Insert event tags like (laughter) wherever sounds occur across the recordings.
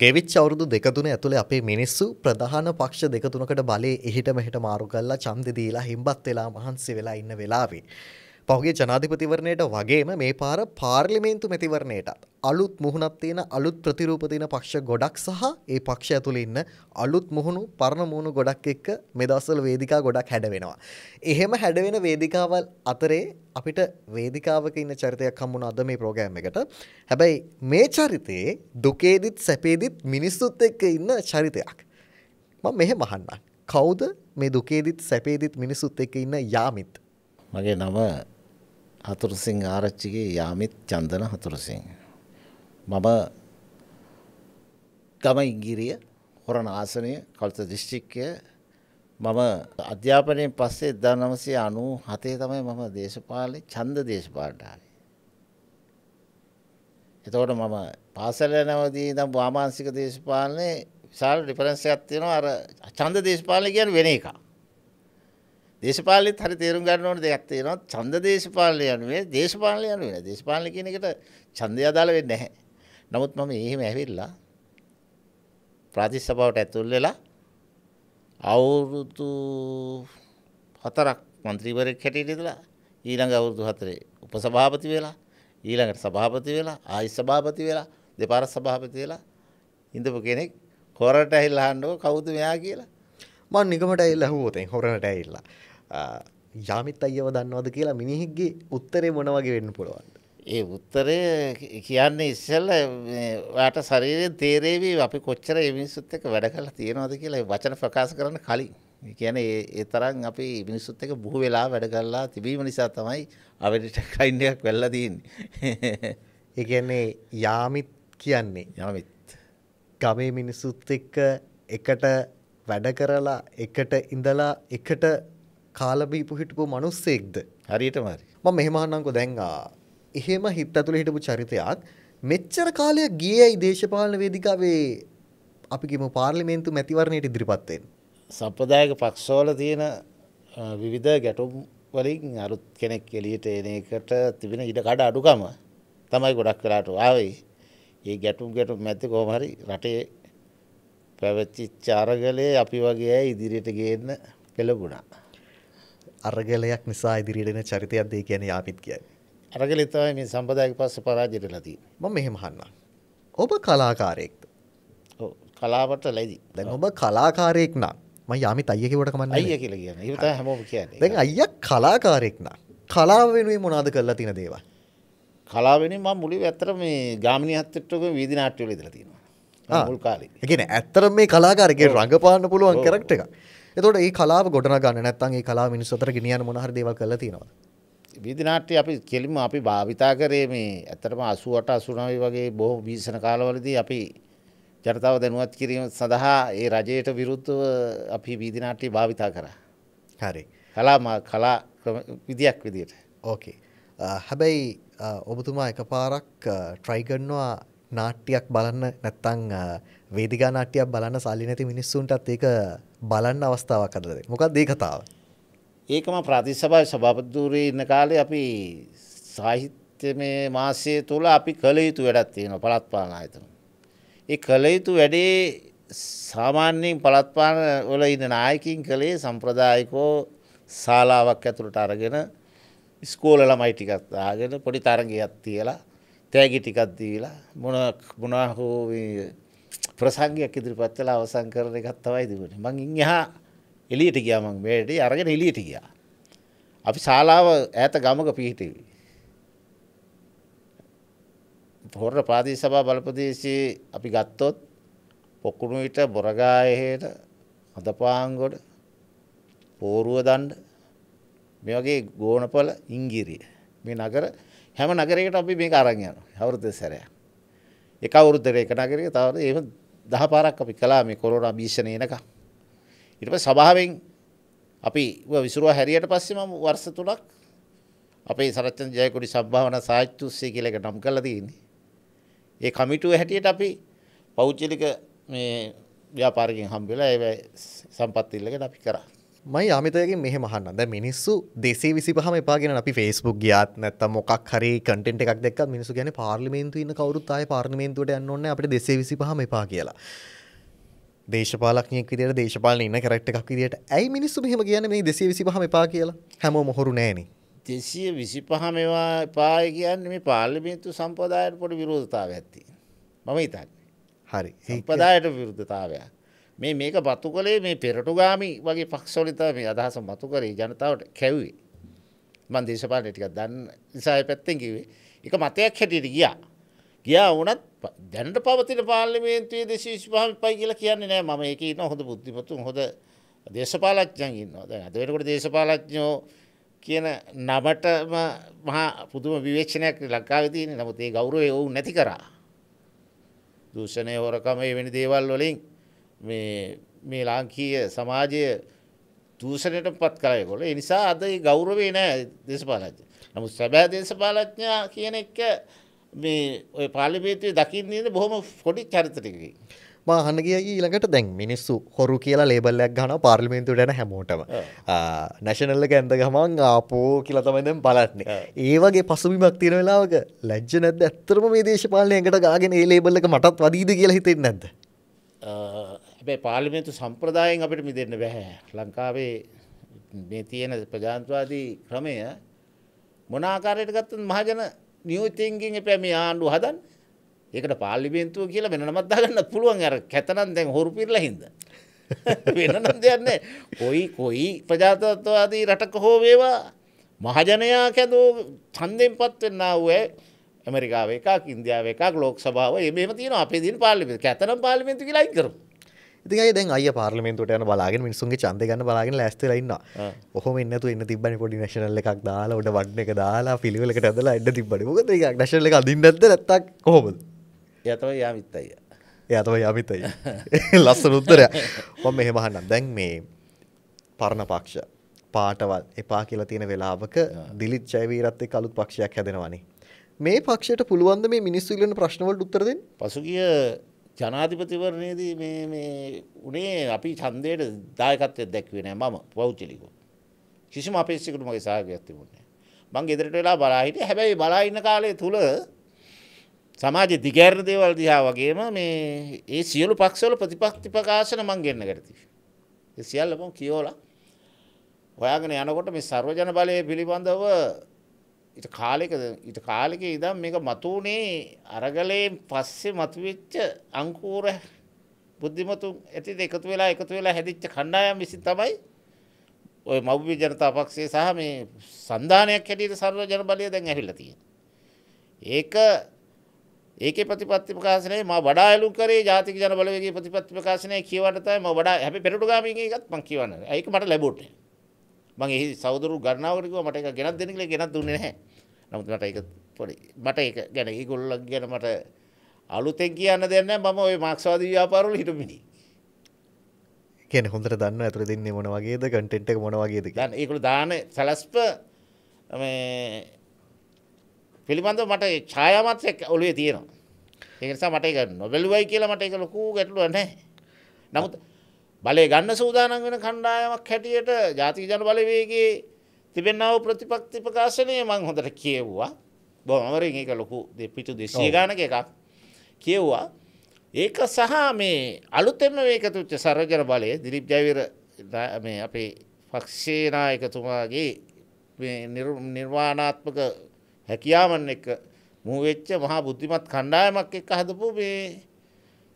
ගෙවිච් අවුරුදු දෙක තුන ඇතුලේ අපේ මිනිස්සු ප්‍රධාන පක්ෂ දෙක තුනකට බලේ එහිට මෙහෙට මාරු කරලා ඡන්දෙ දීලා හිම්බත් වෙලා මහන්සි වෙලා ඉන්න වෙලාවේ පහුගේ ජනාධිපතිවරණයට වගේම මේ පාර පාර්ලිමේන්තු මැතිවරණයටත් අලුත් මුහුණක් තියෙන අලුත් ප්‍රතිරූප තියෙන පක්ෂ ගොඩක් සහ ඒ පක්ෂ ඇතුළේ ඉන්න අලුත් මුහුණු පරණ මුහුණු ගොඩක් එක්ක මේ දවස්වල වේදිකා ගොඩක් හැඩ වෙනවා. එහෙම හැඩ වෙන වේදිකාවල් අතරේ අපිට වේදිකාවක ඉන්න චරිතයක් හම්බුණා අද මේ ප්‍රෝග්‍රෑම් එකට. හැබැයි මේ චරිතේ දුකේදිත් සැපේදිත් මිනිස්සුත් එක්ක ඉන්න චරිතයක්. මම මෙහෙම අහන්නම්. කවුද මේ දුකේදිත් සැපේදිත් මිනිස්සුත් එක්ක ඉන්න යාමිත්? මගේ නම හතුරුසිංහ ආරච්චිගේ යාමිත් චන්දන හතුරුසිංහ. මම ගම ඉංගිරිය හොරණ ආසනය කල්ත දිශ්චික්කය මම අධ්‍යාපනයෙන් පස්සේ එදා නමසේ අනු හතේ තමයි මම දේශපාලි චන්ද දේශපාලටාව. එතවට මම පාසල නැවදී දම් වාමාන්සික දේශපාලනය විශාල ඩිපරන්සයක් තියෙනවා අර චන්ද දේශපාලි ගැන වෙන එකා. දේශපාලනයේත් හරි තේරුම් ගන්න ඕන දෙයක් තියෙනවා. ඡන්ද දේශපාලනය යනුවේ දේශපාලනය යනුවේ දේශපාලන කියන එකට ඡන්දය අදාළ වෙන්නේ නැහැ. නමුත් මම එහෙම ඇවිල්ලා ප්‍රාදේශ සභාවට ඇතුල් වෙලා අවුරුදු 4ක් മന്ത്രിවරයෙක් හැටියට ඉඳලා ඊළඟ අවුරුදු 4 උපසභාපති වෙලා ඊළඟට සභාපති වෙලා ආයි සභාපති වෙලා දෙපාර සභාපති වෙලා ඉඳපු කෙනෙක් හොරට ඇහිලා අහන්නකො කවුද මෙයා කියලා මම නිකමට ඇහිලා අහුවොතෙන් හොරට ඇහිලා ජාමිත් අයව දන්නවද කියලා මිනිහික්ගේ උත්තරේ මොනවගේ වෙන්න පුළුවන්. ඒ උත්තරය කියන්නේ ඉස්සල්ල වාට ශරීරයෙන් තේරේවී අපි කොච්චර මිනිස්සුත් එක වැඩ කලා තියෙනවද කියලා වචන ප්‍රකාශ කරන්න කලින් කියන ඒ තරන් අපි මිනිස්සුත් එක බොහෝ වෙලා වැඩ කල්ලා තිබීම නිසා තමයි අවැඩිට කයින්ඩයක් වෙල්ලදීන් ඒන්නේ යාමිත් කියන්නේ යමිත් ගමේ මිනිස්සුත් එක්ක එකට වැඩ කරලා එකට ඉඳලා එකට කාලබීපු හිටපු මනුස්සෙක්ද හරියටම හරි මම මෙහෙම අහන්නම්කෝ දැන් එහෙම හිත ඇතුලේ හිටපු චරිතයක් මෙච්චර කාලයක් ගියේයි දේශපාලන වේදිකාවේ අපි කියමු පාර්ලිමේන්තු මැතිවරණයට ඉදිරිපත් වෙන්න. සම්ප්‍රදායික පක්ෂවල තියෙන විවිධ ගැටුම් වලින් අලුත් කෙනෙක් එළියට එන එකට තිබෙන ඉඩ කඩ අඩුකම තමයි ගොඩක් වෙලාට ආවේ. ඒ ගැටුම් ගැටුම් මැද්දේ කොහොම හරි රටේ පැවතිච්ච අරගලේ අපි වගේ ඉදිරියට ගේන්න පෙළඹුණා. අරගලයක් නිසා ඉදිරියටෙන චරිතයක් දේ කියන යාපිත් කියයි. අරගලිතවයි මේ සම්පදායක පස්ස පරාජයට ලදී. ම මෙහෙමහන්න. ඔබ කලාකාරයෙක්ද. කලාවට ලැදි. දැ ඔබ කලාකාරයෙක් නම් ම යාමි අයකවට කමන්න අය කියල කියන ත හැම කියන දැ අය කලාකාරයෙක්න කලාව වෙනුවේ මොනාද කරලා තින දේවා. කලාවෙන ම මුලි ඇතර මේ ගාමිණි හත්තටක වීදි නාට්‍යවල ඉදර තියෙනවා. මුල්කාලේ එකන ඇත්තර මේ කලාකාරගේ රඟපාන්න පුළුවන් කරක්ට එක එතකොට මේ කලාව ගොඩනගන්න නැත්නම් මේ කලාව මිනිස් අතර ගෙනියන්න මොන හරි දේවල් කරලා තියෙනවද? වීදි නාට්‍ය අපි කෙලින්ම අපි භාවිතා කරේ මේ ඇත්තටම 88 89 වගේ බොහෝ වීසන කාලවලදී අපි ජනතාව දැනුවත් කිරීම සඳහා ඒ රජයට විරුද්ධව අපි වීදි නාට්‍ය භාවිතා කරා. හරි. කලා කලා විදියක් විදියට. ඕකේ. හැබැයි ඔබතුමා එකපාරක් try කරනවා නාට්‍යයක් බලන්න නැත්නම් වේදිකා නාට්‍යයක් බලන්න සල්ලි නැති මිනිස්සුන්ටත් ඒක බලන්න අවස්ථාවක් අදලද මොකක් දේ කතාව ඒකම ප්‍රතිසභයි සභාපදූරී ඉන්න කාලේ අපි සාහිත්‍යමය මාසය තුළ අපි කළ යුතු වැඩත් තියෙන පළත්පාන අයතන ඒ කළ යුතු වැඩේ සාමාන්‍යයෙන් පළත්පාන වල ඉන්න නායකින් කළේ සම්ප්‍රදායිකෝ ශාලාවක් ඇතුළට අරගෙන ස්කෝල ළමයි ටිකත් ආගෙන පොඩි තරගයක් තියලා තෑගි ටිකක් දීලා මොන මොනා හෝ ප්‍රසංගයක් ඉදිරිපත් කළා අවසන් කරන එකක් තමයි තිබුණේ. මං ඉන් එහා එළියට ගියා මං මෙහෙට අරගෙන එළියට ගියා. අපි ශාලාව ඈත ගමක පිහිටිවි. පොර ප්‍රාදේශ සභා බලපදේශයේ අපි ගත්තොත් පොකුණු විට බොරගායේට අදපාංගොඩ පෝරුව දණ්ඩ මේ වගේ ගෝණපල ඉංගිරිය මේ නගර හැම නගරයකට අපි මේක අරන් යනවා. අවුරුද්ද සැරයක්. එක අවුරුද්දර එකනා කරේ තවද ඒව දහ පාරක් අපි කළා මේ කොරෝනා භීෂණ එනකම්. ඊට පස්සේ සභාවෙන් අපි විසුරුවා හැරියට පස්සේ මම වර්ෂ 3ක් අපේ සරච්චන්ද ජයකොඩි සම්භාවනා සාහිත්‍ය උත්සවය කියලා එක නම් කරලා තියෙන්නේ. ඒ කමිටුව හැටියට අපි පෞද්ගලික මේ ව්‍යාපාරිකයන් හම්බ වෙලා ඒ සම්පත් ඉල්ලගෙන අපි කරා. මයි අමිතයගේ මෙහ මහන්න දැ මිනිස්සු දෙසේ විසි පහම එපාගෙන අපි ෆෙස්බුක් ගියාත් නැත්ත මොකක් හරි කටෙන්ට එකක් දෙක් මිනිසු ගැන පාර්ලිමේන්තු ඉන්න කවරුත් අය පාර්ලිමේන්තුවට යන්නන්න අපට දෙසේ විසි පහම එපා කියලා දේශපාලක්නයක් විදිට දේශපාල ඉන්න කරක්ට එකක් විදිට ඇයි මිනිස්සු මෙහම කියන මේ දෙසේ විසි පහම එපා කියලා හැම මොහොරු නෑන දෙසිය විසි පහම එවා පාය කියන්න මේ පාර්ලිමේන්තු සම්පදායට පොට විරෝධතාව ඇත්ති මම ඉතන්න හරි සම්පදායට විරුද්ධතාවයක් මේ මේක බතු කළේ මේ පෙරටුගාමි වගේ පක්ෂවලිත මේ අදහස මතු කරේ ජනතාවට කැව්වේ. මන් දේශපාලන ටිකක් දන්න නිසා ඒ පැත්තෙන් කිව්වේ. ඒක මතයක් හැටියට ගියා. ගියා වුණත් දැනට පවතින පාර්ලිමේන්තුවේ 225යි කියලා කියන්නේ නෑ මම ඒකේ ඉන්න හොඳ බුද්ධිමතුන් හොඳ දේශපාලඥයන් ඉන්නවා. දැන් අද වෙනකොට දේශපාලඥයෝ කියන නමටම මහා පුදුම විවේචනයක් ලංකාවේ තියෙන. නමුත් ඒ ගෞරවය වුන් නැති කරා. දූෂණය හොරකම එවැනි දේවල් වලින් මේ මේ ලාංකීය සමාජය දූෂණයට පත් කරයකොල නිසා අද ගෞරවේ නෑ දේශපාලච්ච නමුත් සැබෑ දේශපාලඥා කියන එක මේ ඔය පාලිපේතුවේ දකින්නේද බොහොම පොඩි චරිතටකි. මහන ගිය ඊළඟට දැන් මිනිස්සු හොරු කියලා ලේබල්ලයක් ගන පාර්ලිමේන්තු ටන හැමෝටම නැශනල්ල ඇන්ද ගමන් ආපෝ කියලා තමයිදම් පලත්නේ ඒවගේ පසුබිමක් තියෙන වෙලාවක ලැජ්ජ නැද ඇත්තරම මේ දේශපාලනයකට ගාගෙන ඒ ලේබල්ලක මටත් වදීද කියලා හිතෙන් නැද හැබැයි පාර්ලිමේන්තු සම්ප්‍රදායෙන් අපිට මිදෙන්න බැහැ. ලංකාවේ මේ තියෙන ප්‍රජාතන්ත්‍රවාදී ක්‍රමය මොන ආකාරයකට ගත්තත් මහජන නියෝජිතයින්ගෙන් එපා මේ ආණ්ඩුව හදන්න. ඒකට පාර්ලිමේන්තුව කියලා වෙන නමක් දාගන්න පුළුවන් අර කැතනම් දැන් හොරු පිරලා හින්දා. (laughs) වෙන නම් දෙයක් නැහැ. කොයි කොයි ප්‍රජාතන්ත්‍රවාදී රටක හෝ වේවා මහජනයා කැදෝ ඡන්දෙන්පත් වෙන්නා වූ ඇමරිකාව එකක් ඉන්දියාව එකක් ලෝක සභාව මේ මෙහෙම තියෙනවා අපේ දින පාර්ලිමේන්තුව. කැතනම් පාර්ලිමේන්තුව කියලා අයින් කරමු. ඉතියි දැන් අය පාර්ලිමෙන්තුට යන බලාගෙන මිනිසුන්ගේ චන්ද ගන්න බලාගෙන ලැස්තරන්න ඔහොම එන්නතු එන්න තිබන පොඩි නශනල්ල එකක් දාලා උඩ වඩ්න එක දාලා පිළිවලකට ඇදලා එඩ තිබට මොකද එකක් නශල්ල එක අදින්නද නැත්තක් කොහොමද යතම යාමිත්තයි එයතම යමිතයි (laughs) ලස්සන උත්තරය ඔොම මෙහෙමහන්න දැන් මේ පරණ පක්ෂ පාටවල් එපා කියලා තියෙන වෙලාවක දිලිත් ජයවීරත්තේ කලුත් පක්ෂයක් හැදෙනවනි මේ පක්ෂයට පුළුවන්ද මේ මිනිස්සුලන ප්‍රශ්නවලට උත්තරද පසුගිය ජනාධිපතිවරණයේදී මේ උනේ අපි ඡන්දයට දායකත්වයක් දැක්වේ නෑ මම පෞද්ගලිකව. කිසිම අපේක්ෂකකට මගේ සහයෝගයක් තිබුණේ නෑ. මං ගෙදරට වෙලා බලා හිටියේ. හැබැයි බලා ඉන්න කාලය තුල සමාජයේ දිගහැරෙන දේවල් දිහා වගේම මේ ඒ සියලු පක්ෂවල ප්‍රතිපක්ති ප්‍රකාශන මං ගෙන්නකට තිබ්බේ. ඒ සියල්ල මම කියෝලා හොයාගෙන යනකොට මේ සර්වජන බලය පිළිබඳව ඊට කාලෙකද ඊට කාලෙක ඉඳන් මේක මතුනේ අරගලයෙන් පස්සේ මතුවෙච්ච අංකුර බුද්ධිමතුන් ඇතිද එකතු වෙලා එකතු වෙලා හැදිච්ච කණ්ඩායම් විසින් තමයි ওই මව්බිය ජනතා පක්ෂය සහ මේ සන්ධානයක් හැටියට සර්ව ජන බලය දැන් ඇහිලා තියෙනවා. ඒක ඒකේ ප්‍රතිපත්ති ප්‍රකාශනයේ මම වඩා ඇලුම් කරේ ජාතික ජන බලවේගයේ ප්‍රතිපත්ති ප්‍රකාශනයේ කියවට තමයි මම වඩා හැබැයි පෙරටුගාමීගේ එකත් මම කියවන්නේ. ඒක මට ලැබුණේ. මම එහි සහෝදරු ගණනාවකට කිව්වා මට ඒක ගෙනත් දෙන්න කියලා ගෙනත් දුන්නේ නැහැ. නමුත් මට ඒක පොඩි මට ඒක ගැන ඒගොල්ලෝ ගැන මට අලුතෙන් කියන්න දෙයක් නැහැ මම ওই මාක්ස්වාදී ව්‍යාපාරවල හිටු මිනිහ. කියන්නේ හොඳට දන්න ඇතුළේ දෙන්නේ මොන වගේද කන්ටෙන්ට් එක මොන වගේද කියලා. දැන් ඒගොල්ලෝ දාන සලස්ප මේ පිළිබඳව මට ඡායාමත් ඔළුවේ තියෙනවා. ඒක නිසා මට ඒක නොබෙලුවයි කියලා මට ඒක ලොකු ගැටලුවක් නැහැ. නමුත් බලය ගන්න සූදානම් වෙන කණ්ඩායමක් හැටියට ජාතික ජන බලවේගයේ තිබෙනව ප්‍රතිපක්ති ප්‍රකාශනය මං හොඳට කියවුවා. බොහොමරින් ඒක ලොකු පිටු 200 ගානක එකක් කියවුවා. ඒක සහ මේ අලුතෙන්ම මේකතු වෙච්ච සර්වජන බලය දිලිප් ජයවීර මේ අපේ පක්ෂේ නායකතුමාගේ මේ නිර්වාණාත්මක හැකියාවන් එක්ක මූ වෙච්ච මහා බුද්ධිමත් කණ්ඩායමක් එක්ක හදපු මේ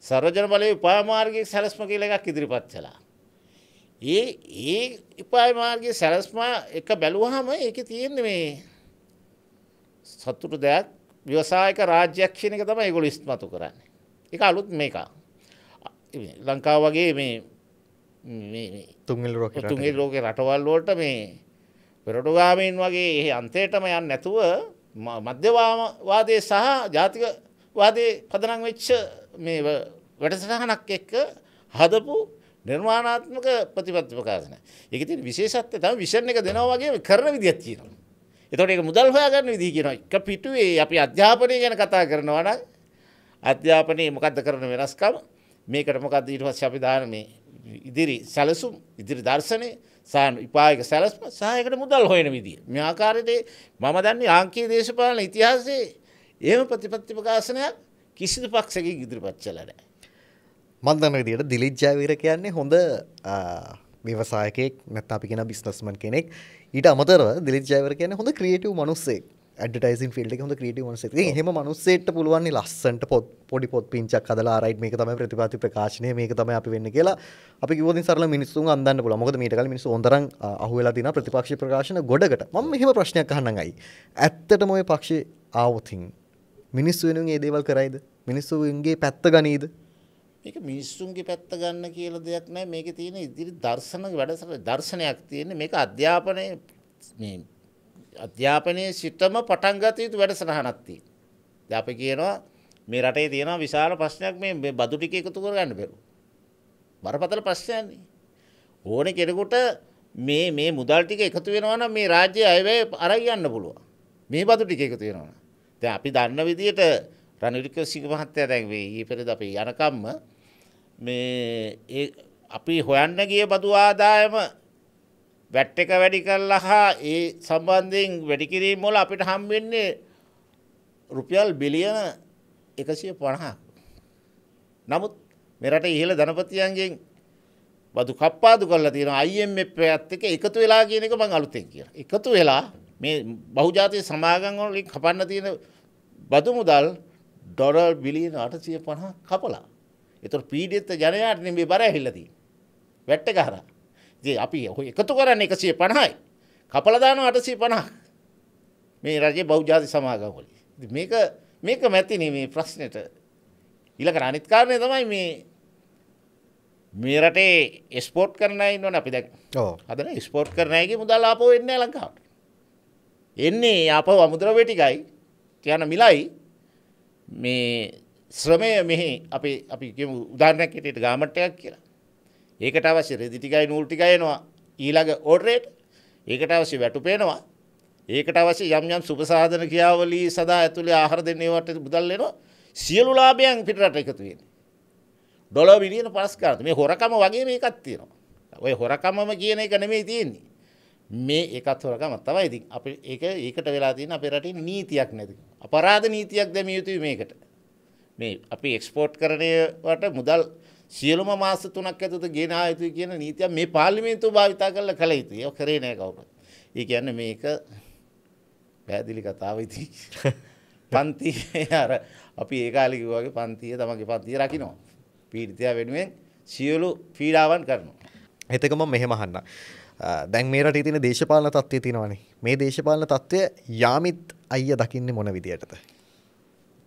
සර්වජන බලයේ උපාය මාර්ගයේ සැලැස්ම කියලා එකක් ඉදිරිපත් කළා. ඒ ඒ උපාය මාර්ගයේ සැලැස්ම එක බැලුවාම ඒකේ තියෙන්නේ මේ සතුට දෙයක් ව්‍යවසායක රාජ්‍යයක් කියන එක තමයි ඒගොල්ලෝ ඉස්මතු කරන්නේ. ඒක අලුත් මේක. ලංකාව වගේ මේ මේ තුන්වෙනි ලෝකේ තුන්වෙනි ලෝකේ රටවල් වලට මේ පෙරටුගාමීන් වගේ එහි අන්තයටම යන්නේ නැතුව මධ්‍යවාදයේ සහ ජාතික වාදයේ පදනම් වෙච්ච මේ වැඩසටහනක් එක්ක හදපු නිර්මාණාත්මක ප්‍රතිපත්ති ප්‍රකාශන. ඒකේ තියෙන විශේෂත්වය තමයි විෂන් එක දෙනවා වගේ කරන විදියක් තියෙනවා. එතකොට ඒක මුදල් හොයාගන්න විදිහ කියනවා. එක පිටුවේ අපි අධ්‍යාපනය ගැන කතා කරනවා නම් අධ්‍යාපනයේ මොකද්ද කරන වෙනස්කම? මේකට මොකද්ද ඊට පස්සේ අපි දාන මේ ඉදිරි සැලසුම්, ඉදිරි දර්ශනය, සහ විපායක සැලස්ම සහයකට මුදල් හොයන විදිය. මේ ආකාරයට මම දන්නේ ආංකීය දේශපාලන ඉතිහාසයේ එහෙම ප්‍රතිපත්ති ප්‍රකාශනයක් කිසිදු පක්ෂකින් ඉදිරිපත් කළා නැහැ. මම දන්න විදිහට දිලිත් ජයවීර කියන්නේ හොඳ ව්‍යවසායකයෙක් නැත්නම් අපි කියන බිස්නස්මන් කෙනෙක්. ඊට අමතරව දිලිත් ජයවීර කියන්නේ හොඳ ක්‍රියේටිව් මනුස්සයෙක්. ඇඩටයිසින් ෆිල්ඩ එක හොඳ ක්‍රියේටිව් මනුස්සයෙක්. ඉතින් එහෙම මනුස්සයෙක්ට පුළුවන් ලස්සන්ට පොත් පොඩි පොත් පිංචක් හදලා රයිට් මේක තමයි ප්‍රතිපාති ප්‍රකාශනය මේක තමයි අපි වෙන්නේ කියලා අපි කිව්වොත් සරල මිනිස්සුන් අන්දන්න පුළුවන්. මොකද මීට කලින් මිනිස්සු හොඳතරම් අහුවෙලා තියෙනවා ප්‍රතිපක්ෂ ප්‍රකාශන ගොඩකට. මම මෙහෙම ප්‍රශ්නයක් අහන්නයි. ඇත්තටම ওই පක්ෂේ ආවොතින් මිනිස්සු වෙනුවෙන් මේ දේවල් කරයිද? මිනිස්සුන්ගේ පැත්ත ගනීද? මේක මිනිස්සුන්ගේ පැත්ත ගන්න කියලා දෙයක් නැහැ. මේකේ තියෙන ඉදිරි දර්ශන වැඩසටහන දර්ශනයක් තියෙන්නේ. මේක අධ්‍යාපනයේ මේ අධ්‍යාපනයේ සිටම පටන් ගත යුතු වැඩසටහනක් තියෙනවා. දැන් අපි කියනවා මේ රටේ තියෙන විශාල ප්‍රශ්නයක් මේ බදු ටික එකතු කරගන්න බැරුව. බරපතල ප්‍රශ්නයන්නේ. ඕනේ කෙනෙකුට මේ මේ මුදල් ටික එකතු වෙනවා නම් මේ රාජ්‍ය අයවැය අරන් යන්න පුළුවන්. මේ බදු ටික එකතු වෙනවා නම්. දැන් අපි දන්න විදිහට රනිල්ක සිංහ මහත්තයා දැන් මේ ඊයේ පෙරේද අපි යනකම්ම මේ ඒ අපි හොයන්න ගිය බදු ආදායම වැට් එක වැඩි කරලා හා ඒ සම්බන්ධයෙන් වැඩි කිරීම වල අපිට හම් වෙන්නේ රුපියල් බිලියන 150ක්. නමුත් මේ රටේ ඉහළ ධනපතියන්ගෙන් බදු කප්පාදු කරලා තියෙනවා IMF එකත් එක්ක එකතු වෙලා කියන එක මම අලුතෙන් කියනවා. එකතු වෙලා මේ බහුජාතිය සමාගම් වලින් කපන්න තියෙන බදු මුදල් ඩොලර් බිලියන 850 කපලා. ඒතර පීඩිත ජනයාට මේ බර ඇහිලා තියෙන්නේ. වැට්ට ගහලා. ඉතින් අපි ඔය එකතු කරන්නේ 150යි. කපලා දානවා 850ක්. මේ රජයේ බහුජාතික සමාගම් වල. මේක මේක මැතිනේ මේ ප්‍රශ්නෙට. ඊළඟට අනිත් කාරණේ තමයි මේ මේ රටේ එස්පෝට් කරන අය ඉන්නවනේ අපි දැන්. ඔව්. හදන එස්පෝට් කරන අයගේ මුදල් ආපහු එන්නේ නැහැ ලංකාවට. එන්නේ අපව අමුද්‍රව්‍ය ටිකයි කියන මිලයි මේ ශ්‍රමය මෙහි අපි අපි කියමු උදාහරණයක් හිටියට ගාමට් එකක් කියලා. ඒකට අවශ්‍ය රෙදි ටිකයි නූල් ටිකයි එනවා. ඊළඟ ඕඩර් රේට්. ඒකට අවශ්‍ය වැටු පේනවා. ඒකට අවශ්‍ය යම් යම් සුබසාධන ක්‍රියාවලී සදා ඇතුලේ ආහාර දෙන්න ඒවට මුදල් එනවා. සියලු ලාභයන් පිටරට එකතු වෙන්නේ. ඩොලර් මිලියන 5 කරත් මේ හොරකම වගේ මේකක් තියෙනවා. ඔය හොරකමම කියන එක නෙමෙයි තියෙන්නේ. මේ එකත් හොරකම තමයි. ඉතින් අපි ඒක ඒකට වෙලා තියෙන අපේ රටේ නීතියක් නැති. අපරාධ නීතියක් දැමිය යුතුයි මේකට. මේ අපි එක්ස්පෝර්ට් කරණයට මුදල් සියලුම මාස 3ක් ඇතුළත ගෙන ආ යුතුයි කියන නීතිය මේ පාර්ලිමේන්තුව භාවිතා කරලා කළ යුතුයි. ඒක කරේ නෑ කවුරුත්. ඒ කියන්නේ මේක පැහැදිලි කතාව ඉතින්. (laughs) පන්ති අර අපි ඒ කාලේ කිව්වා වගේ පන්තිය තමගේ පන්තිය රකින්න. පීඩිතයා වෙනුවෙන් සියලු පීඩාවන් කරනවා. එතකම මෙහෙම අහන්න. දැන් මේ රටේ තියෙන දේශපාලන තත්ත්වය තියෙනවානේ. මේ දේශපාලන තත්ත්වය යාමිත් අයියා දකින්නේ මොන විදියටද?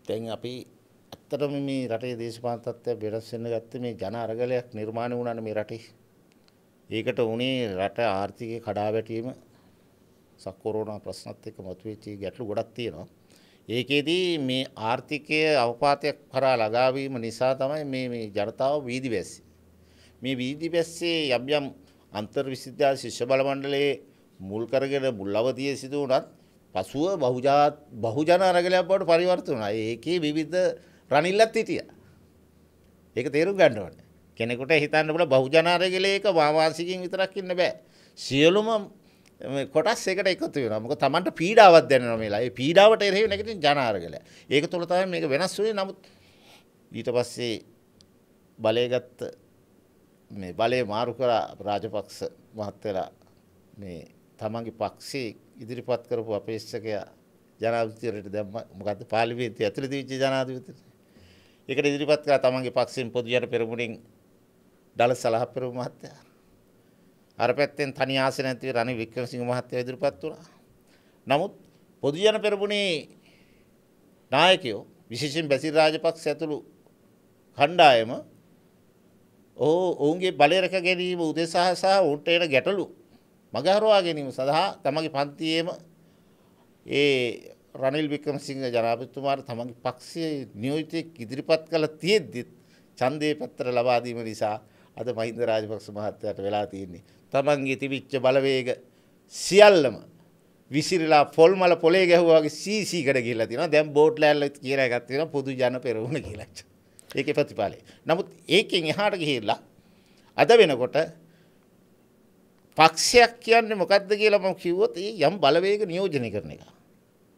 දැන් අපි ඇත්තටම මේ රටේ දේශපාලන තත්ත්වය වෙනස් වෙන්න ගත්තේ මේ ජන අරගලයක් නිර්මාණය වුණානේ මේ රටේ. ඒකට උනේ රට ආර්ථිකය කඩාවැටීම සක්කොරෝනා ප්‍රශ්නත් එක්ක මතුවෙච්ච ගැටලු ගොඩක් තියෙනවා. ඒකෙදී මේ ආර්ථිකයේ අවපාතයක් කරා ලගාවීම නිසා තමයි මේ මේ ජනතාව වීදි බැස්සේ. මේ වීදි බැස්සේ යම් යම් අන්තර් විශ්වවිද්‍යාල ශිෂ්‍ය බල මණ්ඩලයේ මුල් කරගෙන මුල් අවධියේ සිදු වුණත් පසුව බහුජාත් බහුජන අරගලයක් බවට පරිවර්තන වුණා. ඒකේ විවිධ රණිල්ලත් හිටියා. ඒක තේරුම් ගන්න ඕනේ. කෙනෙකුට හිතන්න බුල බහුජන අරගලයේ එක වාවාසිකකින් විතරක් ඉන්න බෑ. සියලුම කොටස් එකට එකතු වෙනවා. මොකද Tamanට පීඩාවක් දැනෙනවා මේලා. ඒ පීඩාවට එරෙහිව නැගිටින ජන අරගලය. ඒක තුල තමයි මේක වෙනස් වෙන්නේ. නමුත් ඊට පස්සේ බලය ගත්ත මේ බලය මාරු කරා රාජපක්ෂ මහත්තයලා මේ තමන්ගේ පක්ෂයේ ඉදිරිපත් කරපු අපේක්ෂකයා ජනාධිපතිවරයට දැම්ම මොකද්ද පාර්ලිමේන්තුවේ ඇතුළත වෙච්ච ජනාධිපතිවරට. ඒකට ඉදිරිපත් කරා තමන්ගේ පක්ෂයෙන් පොදුයට පෙරමුණින් ඩල සලහපෙරු මහත්තයා. අර පැත්තෙන් තනි ආසන ඇතුවේ රණි වික්‍රමසිංහ මහත්තයා ඉදිරිපත් වුණා. නමුත් පොදුජන පෙරමුණේ නායකයෝ විශේෂයෙන් බැසිල් රාජපක්ෂ ඇතුළු කණ්ඩායම ඔහු ඔවුන්ගේ බලය රැක ගැනීම උදෙසා සහ ඔවුන්ට එන ගැටලු මගහරවා ගැනීම සඳහා තමගේ පන්තියේම ඒ රනිල් වික්‍රමසිංහ ජනාධිපතිතුමාට තමගේ පක්ෂයේ නියෝජිතයෙක් ඉදිරිපත් කළ තියෙද්දිත් ඡන්දේ පත්‍ර ලබා දීම නිසා අද මහින්ද රාජපක්ෂ මහත්තයාට වෙලා තියෙන්නේ තමන්ගේ තිබිච්ච බලවේග සියල්ලම විසිරලා පොල් මල පොලේ ගැහුවාගේ සීසීකට ගිහිල්ලා තියෙනවා දැන් බෝට් ලෑල්ල කියන එකක් තියෙනවා පොදු ජන පෙරමුණ කියලා. ඒකේ ප්‍රතිඵලය. නමුත් ඒකෙන් එහාට ගිහිල්ලා අද වෙනකොට පක්ෂයක් කියන්නේ මොකද්ද කියලා මම කිව්වොත් ඒ යම් බලවේග නියෝජනය කරන එක.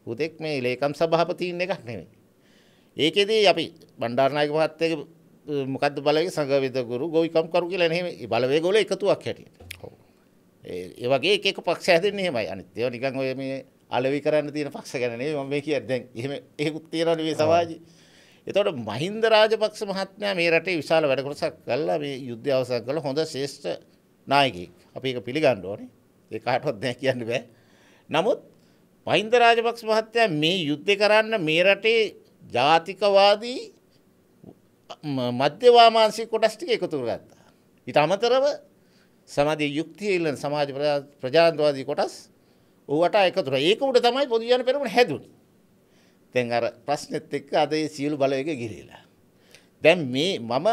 උදෙක් මේ ලේකම් සභාපතින් එකක් නෙමෙයි. ඒකෙදී අපි බණ්ඩාරනායක මහත්තයාගේ මොකද්ද බලවේග සංගවිද ගුරු ගෝවිකම් කරු කියලා නෙමෙයි බලවේග වල එකතුවක් හැටියට. ඔව්. ඒ වගේ එක එක පක්ෂ හැදෙන්නේ එහෙමයි. අනිත් ඒවා නිකන් ඔය මේ අලෙවි කරන්න තියෙන පක්ෂ ගැන නෙමෙයි මම මේ කියන්නේ. දැන් එහෙම ඒකුත් තියෙනවනේ මේ සමාජේ. එතකොට මහින්ද රාජපක්ෂ මහත්මයා මේ රටේ විශාල වැඩ කොටසක් කළා මේ යුද්ධය අවසන් කළා හොඳ ශ්‍රේෂ්ඨ නායකයෙක් අපි ඒක පිළිගන්න ඕනේ ඒ කාටවත් නෑ කියන්න බෑ නමුත් මහින්ද රාජපක්ෂ මහත්තයා මේ යුද්ධය කරන්න මේ රටේ ජාතිකවාදී මධ්‍ය වාමාංශික කොටස් ටික එකතු කරගත්තා ඊට අමතරව සමාජයේ යුක්තිය ඉල්ලන සමාජ ප්‍රජාතන්ත්‍රවාදී කොටස් ඌවට එකතු කරා ඒක උඩ තමයි පොදු ජන පෙරමුණ හැදුනේ දැන් අර ප්‍රශ්නෙත් එක්ක අද ඒ සියලු බලවේග ගිරිලා. දැන් මේ මම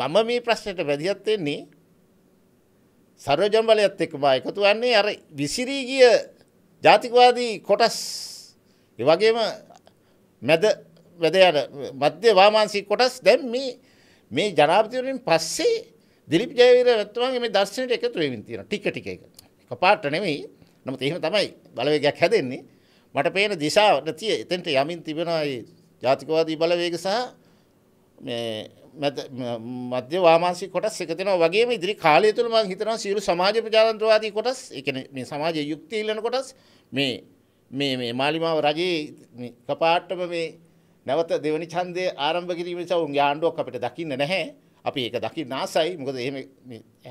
මම මේ ප්‍රශ්නෙට වැදියත් වෙන්නේ සර්වජන බලයත් එක්ක මා එකතු වන්නේ අර විසිරී ගිය ජාතිකවාදී කොටස් ඒ වගේම මැද මැද යන මධ්‍ය වාමාංශික කොටස් දැන් මේ මේ ජනාධිපතිවරුන් පස්සේ දිලිප් ජයවීර රත්තුමන්ගේ මේ දර්ශනයට එකතු වෙමින් තියෙනවා ටික ටික එක. එකපාරට නෙමෙයි. නමුත් එහෙම තමයි බලවේගයක් හැදෙන්නේ. මට පේන දිශාවට තිය එතෙන්ට යමින් තිබෙනයි ජාතිකවාදී බලවේග සහ මධ්‍ය වාමාසි කොටස් එකතෙනවා වගේ ඉදිරි කාලය තුළ මං හිතනවා සියලු සමාජ ප්‍රජාතන්ත්‍රවාදී කොටස් එකන මේ සමාජ යුක්ති ඉල්ලන කොටස් මේ මේ මේ මාලිමාව රජයේ කපාට්ටම මේ නැවත දෙවනි ඡන්දය ආරම්භ කිරීම නිසා උන්ගේ ආණ්ඩුවක් අපිට දකින්න නැහැ. අපි ඒක දකින්න ආසයි. මොකද එහෙම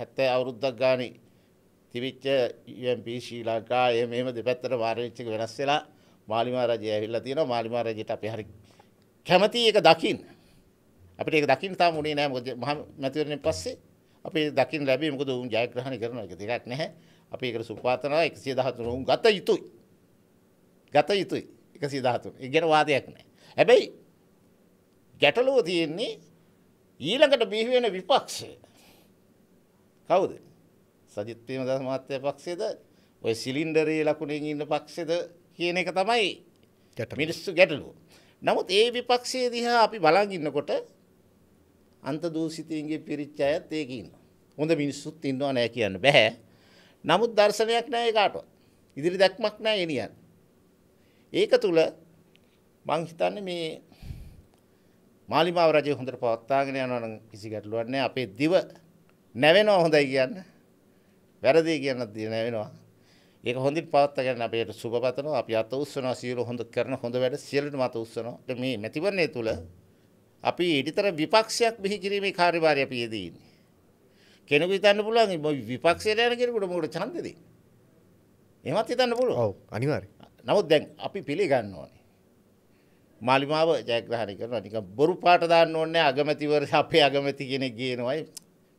70 අවුරුද්දක් ගානේ තිබිච්ච UMP ශ්‍රී ලංකා එහෙම එහෙම දෙපැත්තට වාරණිච්චක වෙනස් වෙලා මාලිමා රජය ඇවිල්ලා තියෙනවා මාලිමා රජයට අපි හරි කැමති ඒක දකින්න. අපිට ඒක දකින්න තාම උනේ නෑ මොකද මහ මැතිවරණයෙන් පස්සේ අපි දකින්න ලැබෙයි මොකද උන් ජයග්‍රහණය කරනවා ඒක දෙකක් නැහැ. අපි ඒකට සුඛාතනවා 113 උන් ගත යුතුයි. ගත යුතුයි 113. ඒ ගැන වාදයක් නෑ. හැබැයි ගැටලුව තියෙන්නේ ඊළඟට බිහි වෙන විපක්ෂය. කවුද? සජිත් ප්‍රේමදාස මහත්තයා පක්ෂයේද ඔය සිලින්ඩරේ ලකුණෙන් ඉන්න පක්ෂයේද කියන එක තමයි මිනිස්සු ගැටලුව. නමුත් ඒ විපක්ෂයේ දිහා අපි බලන් ඉන්නකොට අන්ත දූෂිතයින්ගේ පිරිච්ච අයත් ඒක ඉන්නවා. හොඳ මිනිස්සුත් ඉන්නවා නෑ කියන්න බෑ. නමුත් දර්ශනයක් නෑ ඒකාටවත්. ඉදිරි දැක්මක් නෑ එනියන්. ඒක තුල මං හිතන්නේ මේ මාලිමාව රජය හොඳට පවත්වාගෙන යනවා නම් කිසි ගැටලුවක් නෑ. අපේ දිව නැවෙනවා හොඳයි කියන්න. වැරදි කියන්නත් දිව නැවෙනවා. ඒක හොඳින් පවත්වා ගන්න අපේට සුබ පතනවා. අපි අත උස්සනවා සියලු හොඳ කරන හොඳ වැඩ සියලුම අත උස්සනවා. මේ මැතිවරණය තුල අපි ඊටතර විපක්ෂයක් බිහි කිරීමේ කාර්යභාරය අපි යෙදී ඉන්නේ. කෙනෙකු හිතන්න පුළුවන් මේ විපක්ෂයට යන කෙනෙකුට මොකට ඡන්දෙද? එහෙමත් හිතන්න පුළුවන්. ඔව් අනිවාර්යයෙන්. නමුත් දැන් අපි පිළිගන්න ඕනේ. මාලිමාව ජයග්‍රහණය කරනවා. නිකන් බොරු පාට දාන්න ඕනේ නැහැ. අගමැතිවර අපේ අගමැති කෙනෙක් ගේනවායි.